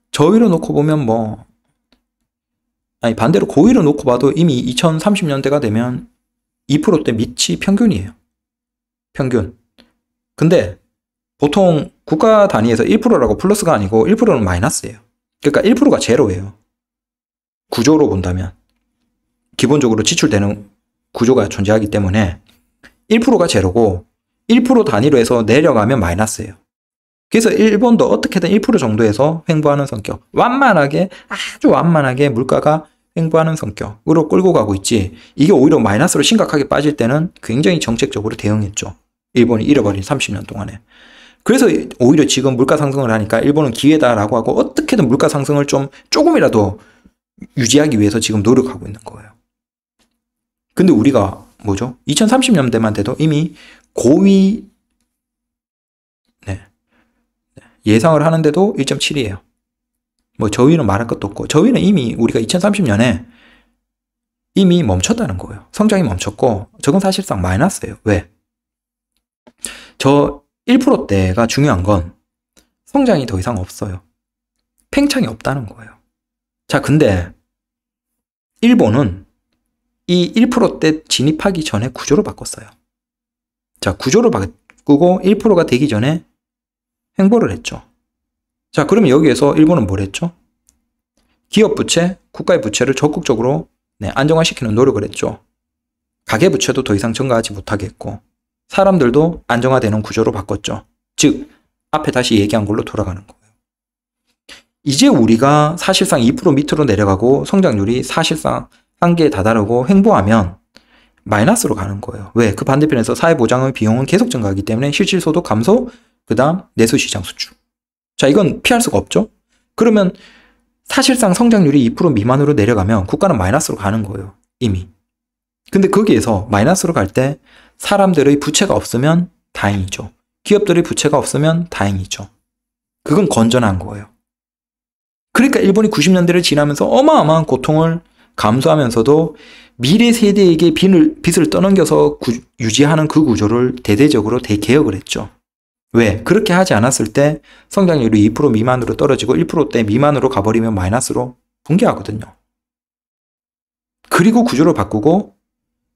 저위로 놓고 보면 뭐 아니 반대로 고위로 놓고 봐도 이미 2030년대가 되면 2%대 밑이 평균이에요. 평균. 근데 보통 국가 단위에서 1%라고 플러스가 아니고 1%는 마이너스예요. 그러니까 1%가 제로예요. 구조로 본다면. 기본적으로 지출되는 구조가 존재하기 때문에 1%가 제로고 1% 단위로 해서 내려가면 마이너스예요. 그래서 일본도 어떻게든 1% 정도에서 횡보하는 성격. 완만하게, 아주 완만하게 물가가 횡보하는 성격으로 끌고 가고 있지 이게 오히려 마이너스로 심각하게 빠질 때는 굉장히 정책적으로 대응했죠. 일본이 잃어버린 30년 동안에. 그래서 오히려 지금 물가 상승을 하니까 일본은 기회다라고 하고 어떻게든 물가 상승을 좀 조금이라도 유지하기 위해서 지금 노력하고 있는 거예요. 근데 우리가 뭐죠? 2030년대만 돼도 이미 고위 네. 네. 예상을 하는데도 1.7이에요. 뭐 저위는 말할 것도 없고 저위는 이미 우리가 2030년에 이미 멈췄다는 거예요. 성장이 멈췄고 저건 사실상 마이너스예요. 왜? 저 1%대가 중요한 건 성장이 더 이상 없어요. 팽창이 없다는 거예요. 자, 근데 일본은 이 1%대 진입하기 전에 구조를 바꿨어요. 자, 구조를 바꾸고 1%가 되기 전에 행보를 했죠. 자, 그럼 여기에서 일본은 뭘 했죠? 기업 부채, 국가의 부채를 적극적으로 네, 안정화시키는 노력을 했죠. 가계 부채도 더 이상 증가하지 못하게 했고 사람들도 안정화되는 구조로 바꿨죠. 즉, 앞에 다시 얘기한 걸로 돌아가는 거예요. 이제 우리가 사실상 2% 밑으로 내려가고 성장률이 사실상 한계에 다다르고 횡보하면 마이너스로 가는 거예요. 왜? 그 반대편에서 사회보장의 비용은 계속 증가하기 때문에 실질소득 감소, 그 다음 내수시장 수출. 자, 이건 피할 수가 없죠. 그러면 사실상 성장률이 2% 미만으로 내려가면 국가는 마이너스로 가는 거예요. 이미. 근데 거기에서 마이너스로 갈 때 사람들의 부채가 없으면 다행이죠. 기업들의 부채가 없으면 다행이죠. 그건 건전한 거예요. 그러니까 일본이 90년대를 지나면서 어마어마한 고통을 감수하면서도 미래 세대에게 빚을, 빚을 떠넘겨서 구, 유지하는 그 구조를 대대적으로 대개혁을 했죠. 왜? 그렇게 하지 않았을 때 성장률이 2% 미만으로 떨어지고 1%대 미만으로 가버리면 마이너스로 붕괴하거든요. 그리고 구조를 바꾸고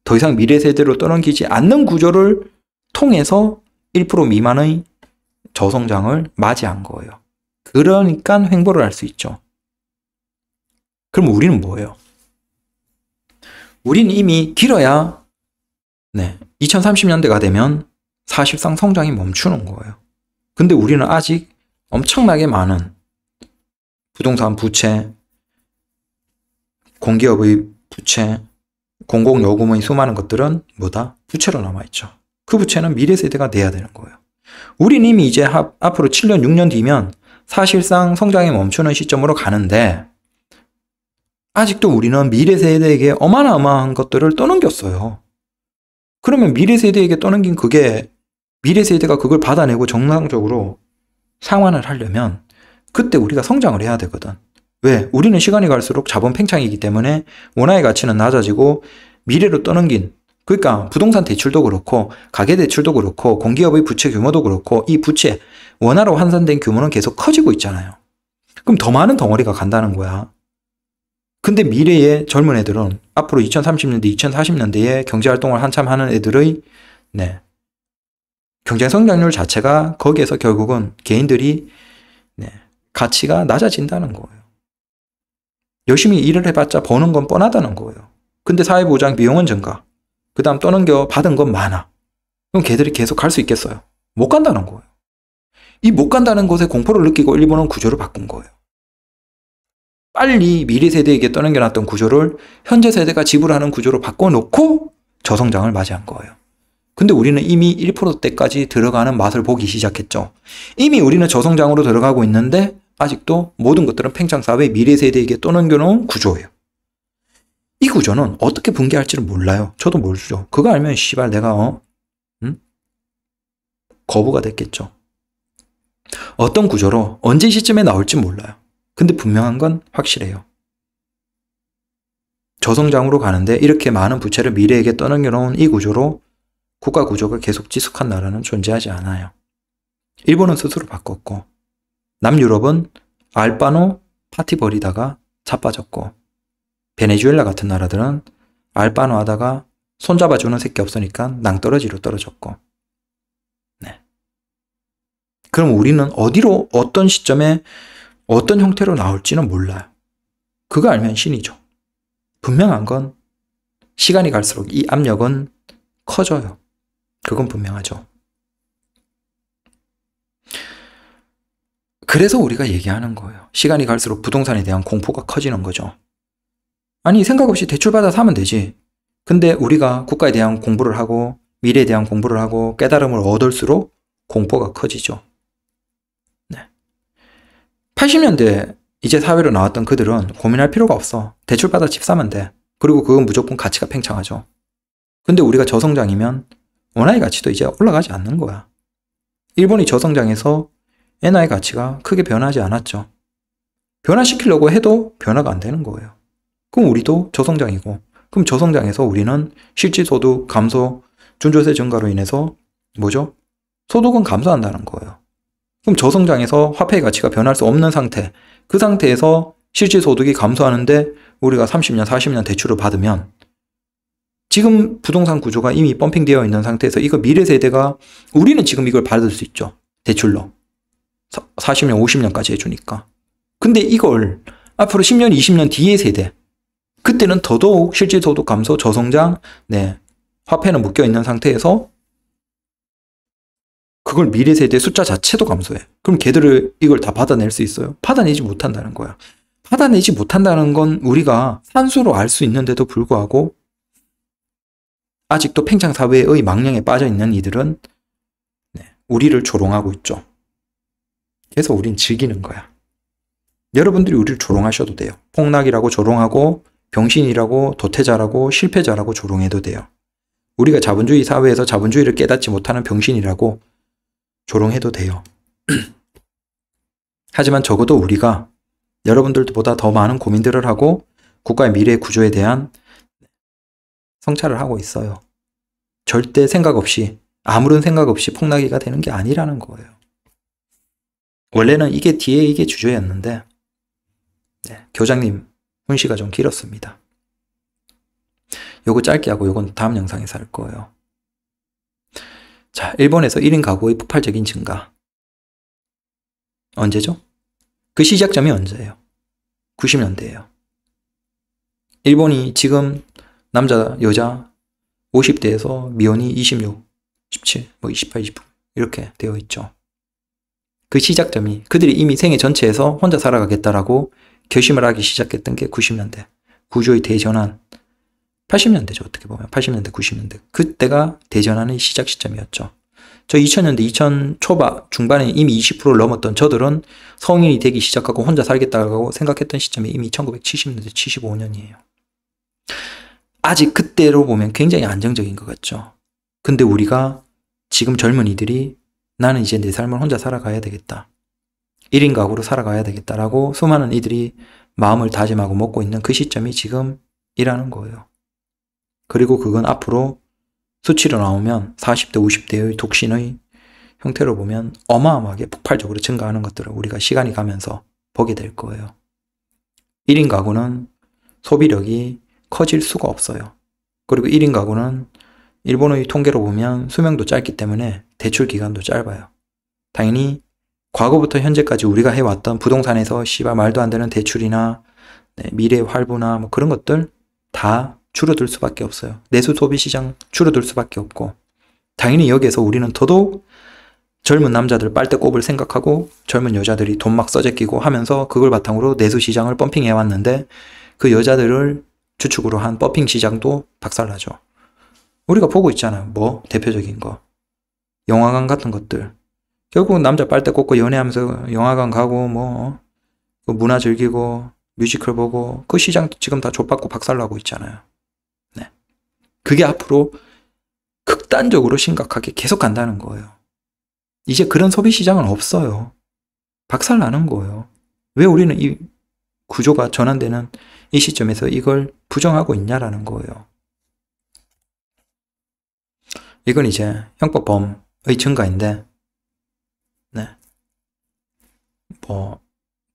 더 이상 미래 세대로 떠넘기지 않는 구조를 통해서 1% 미만의 저성장을 맞이한 거예요. 그러니까 횡보를 할 수 있죠. 그럼 우리는 뭐예요? 우리는 이미 길어야 네, 2030년대가 되면 사실상 성장이 멈추는 거예요. 근데 우리는 아직 엄청나게 많은 부동산 부채, 공기업의 부채, 공공요금의 수많은 것들은 뭐다? 부채로 남아있죠. 그 부채는 미래 세대가 내야 되는 거예요. 우린 이미 이제 합, 앞으로 7년, 6년 뒤면 사실상 성장이 멈추는 시점으로 가는데 아직도 우리는 미래 세대에게 어마어마한 것들을 떠넘겼어요. 그러면 미래 세대에게 떠넘긴 그게 미래 세대가 그걸 받아내고 정상적으로 상환을 하려면 그때 우리가 성장을 해야 되거든. 왜? 우리는 시간이 갈수록 자본 팽창이기 때문에 원화의 가치는 낮아지고 미래로 떠넘긴 그러니까 부동산 대출도 그렇고 가계 대출도 그렇고 공기업의 부채 규모도 그렇고 이 부채 원화로 환산된 규모는 계속 커지고 있잖아요. 그럼 더 많은 덩어리가 간다는 거야. 근데 미래의 젊은 애들은 앞으로 2030년대, 2040년대에 경제 활동을 한참 하는 애들의 네, 경쟁 성장률 자체가 거기에서 결국은 개인들이 네, 가치가 낮아진다는 거예요. 열심히 일을 해봤자 버는 건 뻔하다는 거예요. 근데 사회보장 비용은 증가. 그 다음 떠넘겨 받은 건 많아. 그럼 걔들이 계속 갈 수 있겠어요? 못 간다는 거예요. 이 못 간다는 것에 공포를 느끼고 일본은 구조를 바꾼 거예요. 빨리 미래 세대에게 떠넘겨놨던 구조를 현재 세대가 지불하는 구조로 바꿔놓고 저성장을 맞이한 거예요. 근데 우리는 이미 1%대까지 들어가는 맛을 보기 시작했죠. 이미 우리는 저성장으로 들어가고 있는데 아직도 모든 것들은 팽창사회 미래 세대에게 떠넘겨놓은 구조예요. 이 구조는 어떻게 붕괴할지를 몰라요. 저도 모르죠. 그거 알면 씨발 내가 어? 응? 거부가 됐겠죠. 어떤 구조로 언제 시점에 나올지 몰라요. 근데 분명한 건 확실해요. 저성장으로 가는데 이렇게 많은 부채를 미래에게 떠넘겨놓은 이 구조로 국가 구조가 계속 지속한 나라는 존재하지 않아요. 일본은 스스로 바꿨고 남유럽은 알바노 파티 벌이다가 자빠졌고 베네수엘라 같은 나라들은 알바노 하다가 손잡아주는 새끼 없으니까 낭떠러지로 떨어졌고 네. 그럼 우리는 어디로 어떤 시점에 어떤 형태로 나올지는 몰라요. 그거 알면 신이죠. 분명한 건 시간이 갈수록 이 압력은 커져요. 그건 분명하죠. 그래서 우리가 얘기하는 거예요. 시간이 갈수록 부동산에 대한 공포가 커지는 거죠. 아니, 생각 없이 대출받아사면 되지. 근데 우리가 국가에 대한 공부를 하고 미래에 대한 공부를 하고 깨달음을 얻을수록 공포가 커지죠. 네. 80년대 이제 사회로 나왔던 그들은 고민할 필요가 없어. 대출받아 집 사면 돼. 그리고 그건 무조건 가치가 팽창하죠. 근데 우리가 저성장이면 원화의 가치도 이제 올라가지 않는 거야. 일본이 저성장해서 엔화의 가치가 크게 변하지 않았죠. 변화시키려고 해도 변화가 안 되는 거예요. 그럼 우리도 저성장이고 그럼 저성장에서 우리는 실질소득 감소, 준조세 증가로 인해서 뭐죠? 소득은 감소한다는 거예요. 그럼 저성장에서 화폐의 가치가 변할 수 없는 상태, 그 상태에서 실질소득이 감소하는데 우리가 30년, 40년 대출을 받으면 지금 부동산 구조가 이미 펌핑되어 있는 상태에서 이거 미래 세대가 우리는 지금 이걸 받을 수 있죠. 대출로. 40년, 50년까지 해주니까. 근데 이걸 앞으로 10년, 20년 뒤의 세대. 그때는 더더욱 실질 소득 감소, 저성장, 네. 화폐는 묶여 있는 상태에서 그걸 미래 세대 숫자 자체도 감소해. 그럼 걔들을 이걸 다 받아낼 수 있어요? 받아내지 못한다는 거야. 받아내지 못한다는 건 우리가 산수로 알 수 있는데도 불구하고 아직도 팽창 사회의 망령에 빠져 있는 이들은 네, 우리를 조롱하고 있죠. 그래서 우린 즐기는 거야. 여러분들이 우리를 조롱하셔도 돼요. 폭락이라고 조롱하고 병신이라고 도태자라고 실패자라고 조롱해도 돼요. 우리가 자본주의 사회에서 자본주의를 깨닫지 못하는 병신이라고 조롱해도 돼요. 하지만 적어도 우리가 여러분들보다 더 많은 고민들을 하고 국가의 미래 구조에 대한 성찰을 하고 있어요. 절대 생각 없이 아무런 생각 없이 폭락이가 되는 게 아니라는 거예요. 원래는 이게 뒤에 이게 주제였는데 네, 교장님 훈시가 좀 길었습니다. 요거 짧게 하고 요건 다음 영상에서 할 거예요. 자, 일본에서 1인 가구의 폭발적인 증가. 언제죠? 그 시작점이 언제예요? 90년대예요. 일본이 지금 남자, 여자 50대에서 미혼이 26, 17, 뭐 28, 29 이렇게 되어 있죠. 그 시작점이 그들이 이미 생애 전체에서 혼자 살아가겠다라고 결심을 하기 시작했던 게 90년대 구조의 대전환 80년대죠 어떻게 보면 80년대 90년대 그때가 대전환의 시작 시점이었죠 저 2000년대 2000 초반 중반에 이미 20%를 넘었던 저들은 성인이 되기 시작하고 혼자 살겠다고 생각했던 시점이 이미 1970년대 75년이에요 아직 그때로 보면 굉장히 안정적인 것 같죠. 근데 우리가 지금 젊은이들이 나는 이제 내 삶을 혼자 살아가야 되겠다. 1인 가구로 살아가야 되겠다라고 수많은 이들이 마음을 다짐하고 먹고 있는 그 시점이 지금 이라는 거예요. 그리고 그건 앞으로 수치로 나오면 40대, 50대의 독신의 형태로 보면 어마어마하게 폭발적으로 증가하는 것들을 우리가 시간이 가면서 보게 될 거예요. 1인 가구는 소비력이 커질 수가 없어요. 그리고 1인 가구는 일본의 통계로 보면 수명도 짧기 때문에 대출 기간도 짧아요. 당연히 과거부터 현재까지 우리가 해왔던 부동산에서 씨발 말도 안 되는 대출이나 네, 미래 활부나 뭐 그런 것들 다 줄어들 수밖에 없어요. 내수 소비 시장 줄어들 수밖에 없고 당연히 여기에서 우리는 더더욱 젊은 남자들 빨대 꼽을 생각하고 젊은 여자들이 돈 막 써재끼고 하면서 그걸 바탕으로 내수 시장을 펌핑해 왔는데 그 여자들을 주축으로 한 버핑 시장도 박살나죠. 우리가 보고 있잖아요. 뭐 대표적인 거. 영화관 같은 것들. 결국 남자 빨대 꽂고 연애하면서 영화관 가고 뭐 어? 그 문화 즐기고 뮤지컬 보고 그 시장 도 지금 다 좆받고 박살나고 있잖아요. 네. 그게 앞으로 극단적으로 심각하게 계속 간다는 거예요. 이제 그런 소비 시장은 없어요. 박살나는 거예요. 왜 우리는 이 구조가 전환되는 이 시점에서 이걸 부정하고 있냐라는 거예요. 이건 이제 형법범의 증가인데, 네. 뭐,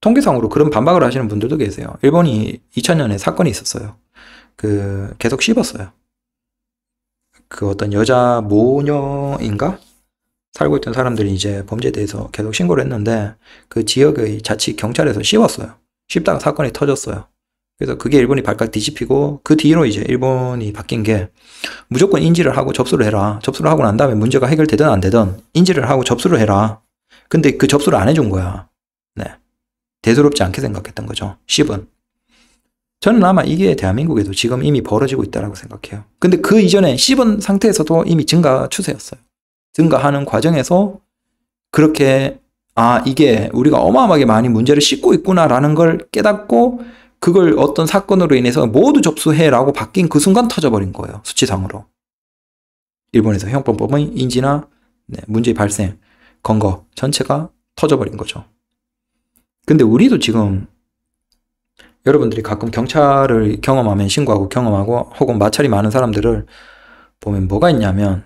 통계상으로 그런 반박을 하시는 분들도 계세요. 일본이 2000년에 사건이 있었어요. 그, 계속 씹었어요. 그 어떤 여자 모녀인가? 살고 있던 사람들이 이제 범죄에 대해서 계속 신고를 했는데 그 지역의 자치 경찰에서 씹었어요. 씹다가 사건이 터졌어요. 그래서 그게 일본이 발칵 뒤집히고 그 뒤로 이제 일본이 바뀐 게 무조건 인지를 하고 접수를 해라. 접수를 하고 난 다음에 문제가 해결되든 안 되든 인지를 하고 접수를 해라. 근데 그 접수를 안 해준 거야. 네. 대수롭지 않게 생각했던 거죠. 10은. 저는 아마 이게 대한민국에도 지금 이미 벌어지고 있다고 생각해요. 근데 그 이전에 10은 상태에서도 이미 증가 추세였어요. 증가하는 과정에서 그렇게 아 이게 우리가 어마어마하게 많이 문제를 씻고 있구나라는 걸 깨닫고 그걸 어떤 사건으로 인해서 모두 접수해라고 바뀐 그 순간 터져버린 거예요. 수치상으로. 일본에서 형법법의 인지나 네, 문제의 발생, 건거 전체가 터져버린 거죠. 근데 우리도 지금 여러분들이 가끔 경찰을 경험하면 신고하고 경험하고 혹은 마찰이 많은 사람들을 보면 뭐가 있냐면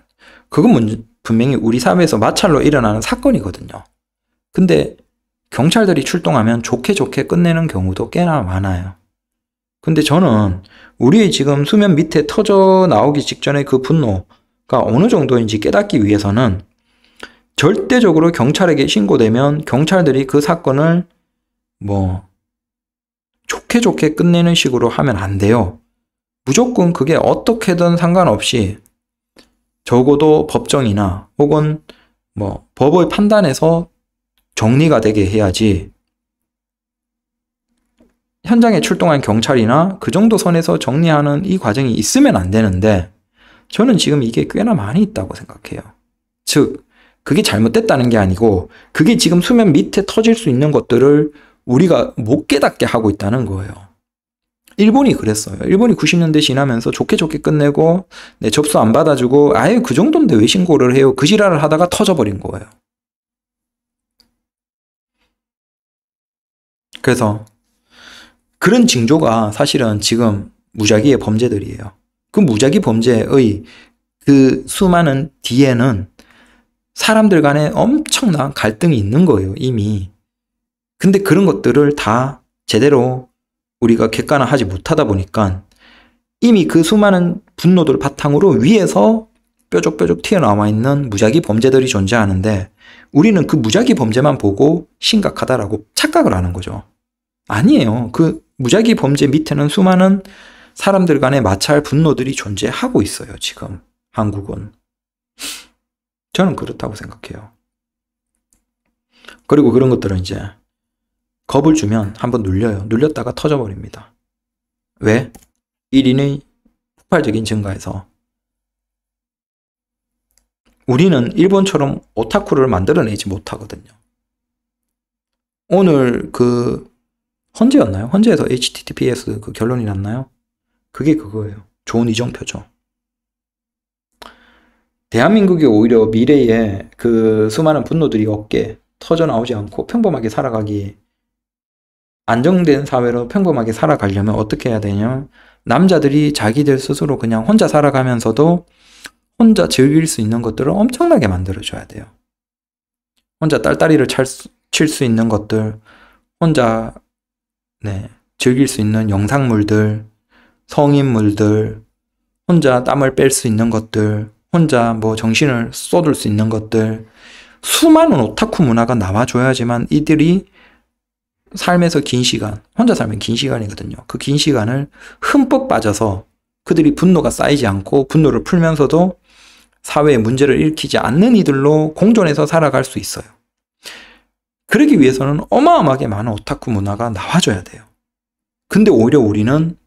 그건 문 분명히 우리 사회에서 마찰로 일어나는 사건이거든요. 근데 경찰들이 출동하면 좋게 좋게 끝내는 경우도 꽤나 많아요. 근데 저는 우리의 지금 수면 밑에 터져 나오기 직전의 그 분노가 어느 정도인지 깨닫기 위해서는 절대적으로 경찰에게 신고되면 경찰들이 그 사건을 뭐 좋게 좋게 끝내는 식으로 하면 안 돼요. 무조건 그게 어떻게든 상관없이 적어도 법정이나 혹은 뭐 법의 판단에서 정리가 되게 해야지 현장에 출동한 경찰이나 그 정도 선에서 정리하는 이 과정이 있으면 안 되는데 저는 지금 이게 꽤나 많이 있다고 생각해요. 즉, 그게 잘못됐다는 게 아니고 그게 지금 수면 밑에 터질 수 있는 것들을 우리가 못 깨닫게 하고 있다는 거예요. 일본이 그랬어요. 일본이 90년대 지나면서 좋게 좋게 끝내고 네, 접수 안 받아주고 아예 그 정도인데 왜 신고를 해요? 그 지랄을 하다가 터져버린 거예요. 그래서 그런 징조가 사실은 지금 무작위의 범죄들이에요. 그 무작위 범죄의 그 수많은 뒤에는 사람들 간에 엄청난 갈등이 있는 거예요, 이미. 근데 그런 것들을 다 제대로 우리가 객관화하지 못하다 보니까 이미 그 수많은 분노들 바탕으로 위에서 뾰족뾰족 튀어나와 있는 무작위 범죄들이 존재하는데 우리는 그 무작위 범죄만 보고 심각하다라고 착각을 하는 거죠. 아니에요. 그 무작위 범죄 밑에는 수많은 사람들 간의 마찰 분노들이 존재하고 있어요. 지금 한국은. 저는 그렇다고 생각해요. 그리고 그런 것들은 이제 겁을 주면 한번 눌려요. 눌렸다가 터져버립니다. 왜? 1인의 폭발적인 증가에서 우리는 일본처럼 오타쿠를 만들어내지 못하거든요. 오늘 그 헌재였나요? 헌재에서 HTTPS 그 결론이 났나요? 그게 그거예요. 좋은 이정표죠. 대한민국이 오히려 미래에 그 수많은 분노들이 어깨 터져 나오지 않고 평범하게 살아가기 안정된 사회로 평범하게 살아가려면 어떻게 해야 되냐? 남자들이 자기들 스스로 그냥 혼자 살아가면서도 혼자 즐길 수 있는 것들을 엄청나게 만들어줘야 돼요. 혼자 딸다리를 칠 수 있는 것들, 혼자 네, 즐길 수 있는 영상물들, 성인물들, 혼자 땀을 뺄 수 있는 것들, 혼자 뭐 정신을 쏟을 수 있는 것들, 수많은 오타쿠 문화가 나와줘야지만 이들이 삶에서 긴 시간, 혼자 살면 긴 시간이거든요. 그 긴 시간을 흠뻑 빠져서 그들이 분노가 쌓이지 않고 분노를 풀면서도 사회에 문제를 일으키지 않는 이들로 공존해서 살아갈 수 있어요. 그러기 위해서는 어마어마하게 많은 오타쿠 문화가 나와줘야 돼요. 근데 오히려 우리는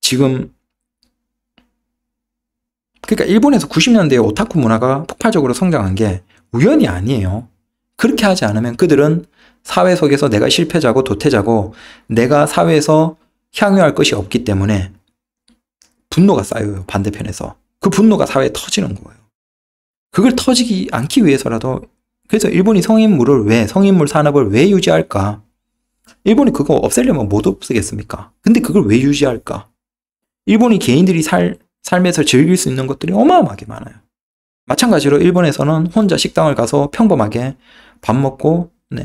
지금 그러니까 일본에서 90년대에 오타쿠 문화가 폭발적으로 성장한 게 우연이 아니에요. 그렇게 하지 않으면 그들은 사회 속에서 내가 실패자고 도태자고 내가 사회에서 향유할 것이 없기 때문에 분노가 쌓여요. 반대편에서. 그 분노가 사회에 터지는 거예요. 그걸 터지지 않기 위해서라도 그래서 일본이 성인물을 왜, 성인물 산업을 왜 유지할까? 일본이 그거 없애려면 못 뭐 없애겠습니까? 근데 그걸 왜 유지할까? 일본이 개인들이 살, 삶에서 즐길 수 있는 것들이 어마어마하게 많아요. 마찬가지로 일본에서는 혼자 식당을 가서 평범하게 밥 먹고, 네.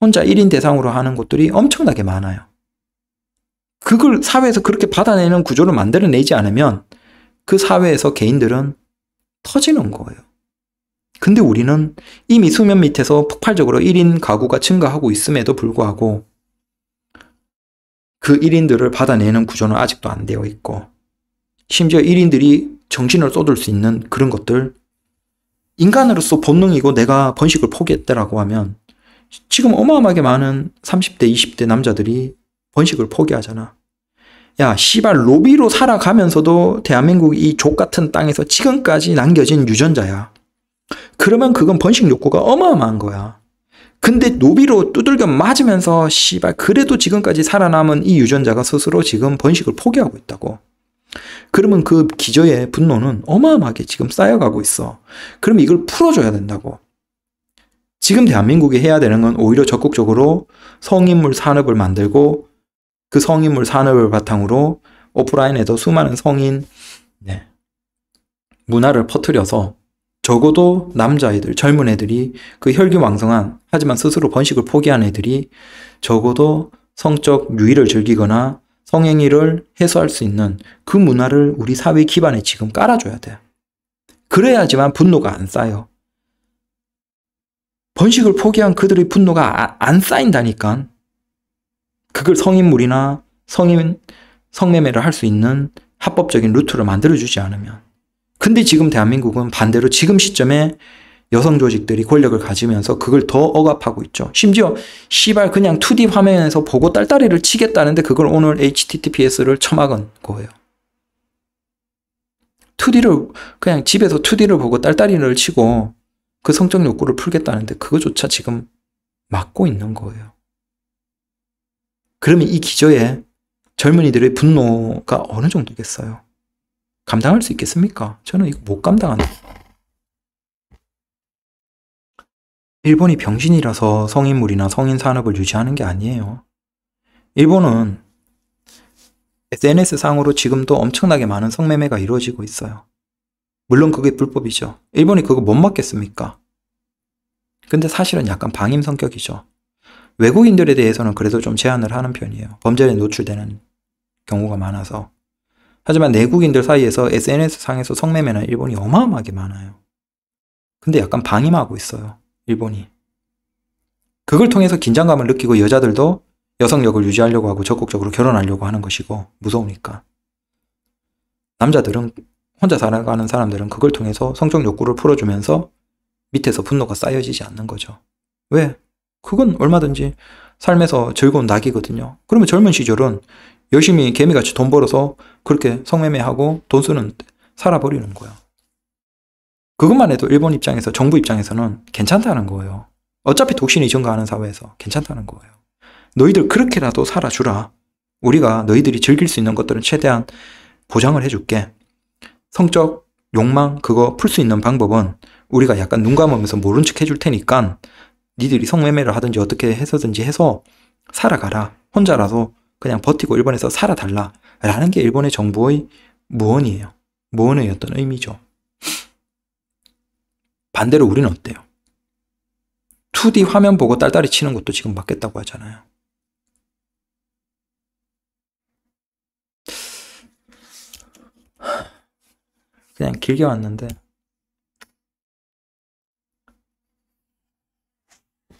혼자 1인 대상으로 하는 곳들이 엄청나게 많아요. 그걸 사회에서 그렇게 받아내는 구조를 만들어내지 않으면 그 사회에서 개인들은 터지는 거예요. 근데 우리는 이미 수면 밑에서 폭발적으로 1인 가구가 증가하고 있음에도 불구하고 그 1인들을 받아내는 구조는 아직도 안 되어 있고 심지어 1인들이 정신을 쏟을 수 있는 그런 것들 인간으로서 본능이고 내가 번식을 포기했다라고 하면 지금 어마어마하게 많은 30대, 20대 남자들이 번식을 포기하잖아. 야, 씨발, 로비로 살아가면서도 대한민국 이 족같은 땅에서 지금까지 남겨진 유전자야. 그러면 그건 번식 욕구가 어마어마한 거야. 근데 노비로 두들겨 맞으면서 씨발 그래도 지금까지 살아남은 이 유전자가 스스로 지금 번식을 포기하고 있다고. 그러면 그 기저의 분노는 어마어마하게 지금 쌓여가고 있어. 그럼 이걸 풀어줘야 된다고. 지금 대한민국이 해야 되는 건 오히려 적극적으로 성인물 산업을 만들고 그 성인물 산업을 바탕으로 오프라인에도 수많은 성인 네, 문화를 퍼뜨려서 적어도 남자애들 젊은 애들이 그 혈기왕성한 하지만 스스로 번식을 포기한 애들이 적어도 성적 유의를 즐기거나 성행위를 해소할 수 있는 그 문화를 우리 사회 기반에 지금 깔아줘야 돼 그래야지만 분노가 안 쌓여. 번식을 포기한 그들의 분노가 아, 안 쌓인다니까. 그걸 성인물이나 성인 성매매를 할 수 있는 합법적인 루트를 만들어주지 않으면. 근데 지금 대한민국은 반대로 지금 시점에 여성 조직들이 권력을 가지면서 그걸 더 억압하고 있죠. 심지어 시발 그냥 2D 화면에서 보고 딸따리를 치겠다는데 그걸 오늘 HTTPS를 처막은 거예요. 2D를 그냥 집에서 2D를 보고 딸따리를 치고 그 성적 욕구를 풀겠다는데 그거조차 지금 막고 있는 거예요. 그러면 이 기저에 젊은이들의 분노가 어느 정도겠어요? 감당할 수 있겠습니까? 저는 이거 못 감당한다. 일본이 병신이라서 성인물이나 성인 산업을 유지하는 게 아니에요. 일본은 SNS상으로 지금도 엄청나게 많은 성매매가 이루어지고 있어요. 물론 그게 불법이죠. 일본이 그거 못 막겠습니까? 근데 사실은 약간 방임 성격이죠. 외국인들에 대해서는 그래도 좀 제한을 하는 편이에요. 범죄에 노출되는 경우가 많아서. 하지만 내국인들 사이에서 SNS 상에서 성매매는 일본이 어마어마하게 많아요. 근데 약간 방임하고 있어요. 일본이. 그걸 통해서 긴장감을 느끼고 여자들도 여성력을 유지하려고 하고 적극적으로 결혼하려고 하는 것이고 무서우니까. 남자들은 혼자 살아가는 사람들은 그걸 통해서 성적 욕구를 풀어주면서 밑에서 분노가 쌓여지지 않는 거죠. 왜? 그건 얼마든지 삶에서 즐거운 낙이거든요. 그러면 젊은 시절은 열심히 개미같이 돈 벌어서 그렇게 성매매하고 돈 쓰는 살아버리는 거예요. 그것만 해도 일본 입장에서 정부 입장에서는 괜찮다는 거예요. 어차피 독신이 증가하는 사회에서 괜찮다는 거예요. 너희들 그렇게라도 살아주라. 우리가 너희들이 즐길 수 있는 것들은 최대한 보장을 해줄게. 성적 욕망 그거 풀 수 있는 방법은 우리가 약간 눈 감으면서 모른 척 해줄 테니까 니들이 성매매를 하든지 어떻게 해서든지 해서 살아가라. 혼자라도 그냥 버티고 일본에서 살아달라. 라는 게 일본의 정부의 무언이에요. 무언의 어떤 의미죠. 반대로 우리는 어때요? 2D 화면 보고 딸딸이 치는 것도 지금 맞겠다고 하잖아요. 그냥 길게 왔는데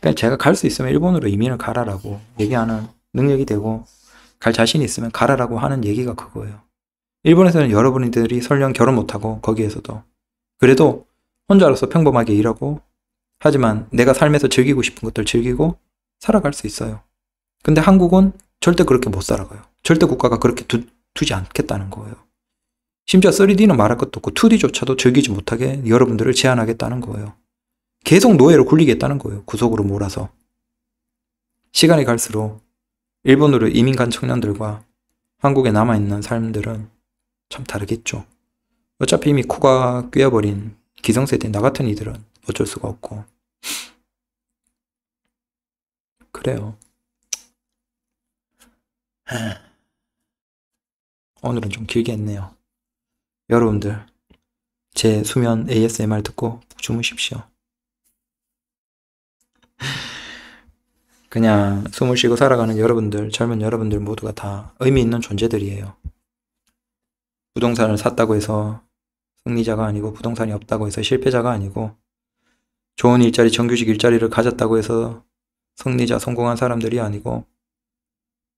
그냥 제가 갈 수 있으면 일본으로 이민을 가라라고 얘기하는 능력이 되고 갈 자신 이 있으면 가라라고 하는 얘기가 그거예요. 일본에서는 여러분들이 설령 결혼 못하고 거기에서도 그래도 혼자로서 평범하게 일하고 하지만 내가 삶에서 즐기고 싶은 것들 즐기고 살아갈 수 있어요. 근데 한국은 절대 그렇게 못 살아가요. 절대 국가가 그렇게 두, 두지 않겠다는 거예요. 심지어 3D는 말할 것도 없고 2D조차도 즐기지 못하게 여러분들을 제한하겠다는 거예요. 계속 노예로 굴리겠다는 거예요. 구속으로 몰아서. 시간이 갈수록 일본으로 이민 간 청년들과 한국에 남아있는 사람들은 참 다르겠죠. 어차피 이미 코가 꿰어버린 기성세대 나 같은 이들은 어쩔 수가 없고. 그래요. 오늘은 좀 길게 했네요. 여러분들, 제 수면 ASMR 듣고 주무십시오. 그냥 숨을 쉬고 살아가는 여러분들, 젊은 여러분들 모두가 다 의미 있는 존재들이에요. 부동산을 샀다고 해서 승리자가 아니고 부동산이 없다고 해서 실패자가 아니고 좋은 일자리, 정규직 일자리를 가졌다고 해서 승리자, 성공한 사람들이 아니고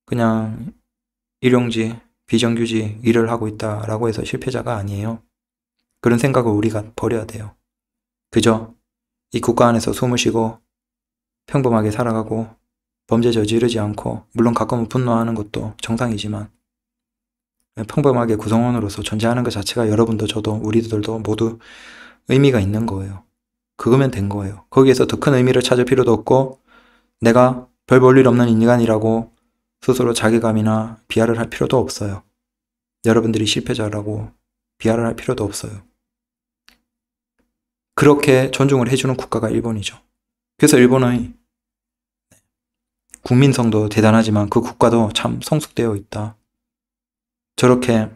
그냥 일용직, 비정규직 일을 하고 있다라고 해서 실패자가 아니에요. 그런 생각을 우리가 버려야 돼요. 그저 이 국가 안에서 숨을 쉬고 평범하게 살아가고 범죄 저지르지 않고 물론 가끔은 분노하는 것도 정상이지만 평범하게 구성원으로서 존재하는 것 자체가 여러분도 저도 우리들도 모두 의미가 있는 거예요. 그거면 된 거예요. 거기에서 더 큰 의미를 찾을 필요도 없고 내가 별 볼일 없는 인간이라고 스스로 자괴감이나 비하를 할 필요도 없어요. 여러분들이 실패자라고 비하를 할 필요도 없어요. 그렇게 존중을 해주는 국가가 일본이죠. 그래서 일본의 국민성도 대단하지만 그 국가도 참 성숙되어 있다. 저렇게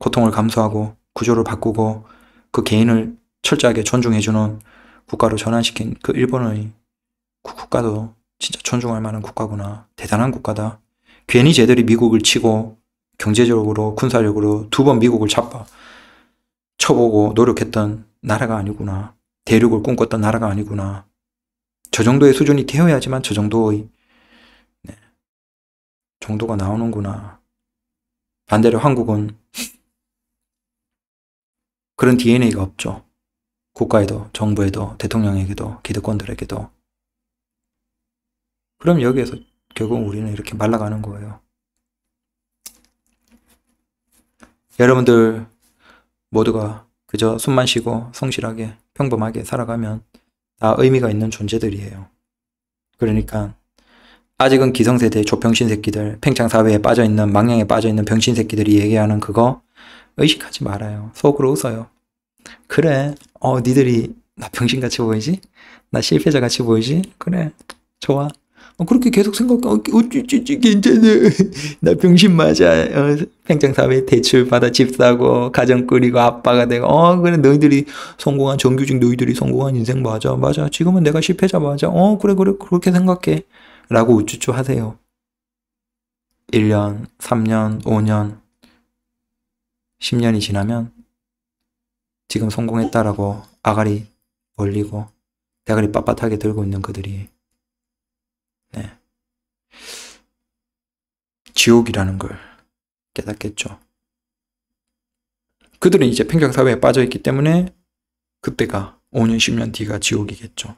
고통을 감수하고 구조를 바꾸고 그 개인을 철저하게 존중해주는 국가로 전환시킨 그 일본의 그 국가도 진짜 존중할 만한 국가구나. 대단한 국가다. 괜히 쟤들이 미국을 치고 경제적으로 군사력으로 두 번 미국을 잡아 쳐보고 노력했던 나라가 아니구나. 대륙을 꿈꿨던 나라가 아니구나. 저 정도의 수준이 되어야지만 저 정도의 정도가 나오는구나. 반대로 한국은 그런 DNA가 없죠. 국가에도, 정부에도, 대통령에게도, 기득권들에게도. 그럼 여기에서 결국 우리는 이렇게 말라가는 거예요. 여러분들 모두가 그저 숨만 쉬고 성실하게 평범하게 살아가면 다 의미가 있는 존재들이에요. 그러니까 아직은 기성세대 조평신 새끼들, 팽창 사회에 빠져있는, 망령에 빠져있는 병신 새끼들이 얘기하는 그거 의식하지 말아요. 속으로 웃어요. 그래, 어, 니들이 나 병신같이 보이지? 나 실패자같이 보이지? 그래, 좋아. 어, 그렇게 계속 생각하고, 어찌찌찌, 어, 괜찮아. 나 병신 맞아. 어, 팽창사회 에 대출받아 집 사고, 가정 꾸리고, 아빠가 되고, 어, 그래, 너희들이 성공한, 정규직 너희들이 성공한 인생 맞아. 맞아. 지금은 내가 실패자 맞아. 어, 그래, 그래, 그렇게 생각해. 라고 우쭈쭈 하세요. 1년, 3년, 5년, 10년이 지나면 지금 성공했다라고 아가리 벌리고 대가리 빳빳하게 들고 있는 그들이 네. 지옥이라는 걸 깨닫겠죠. 그들은 이제 평경사회에 빠져있기 때문에 그때가 5년, 10년 뒤가 지옥이겠죠.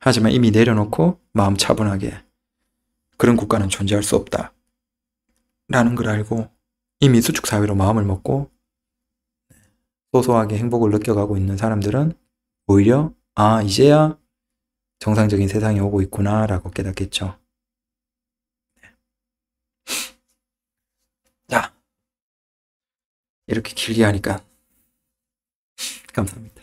하지만 이미 내려놓고 마음 차분하게 그런 국가는 존재할 수 없다. 라는 걸 알고 이미 수축 사회로 마음을 먹고 소소하게 행복을 느껴가고 있는 사람들은 오히려 아 이제야 정상적인 세상이 오고 있구나라고 깨닫겠죠. 네. 자 이렇게 길게 하니까 감사합니다.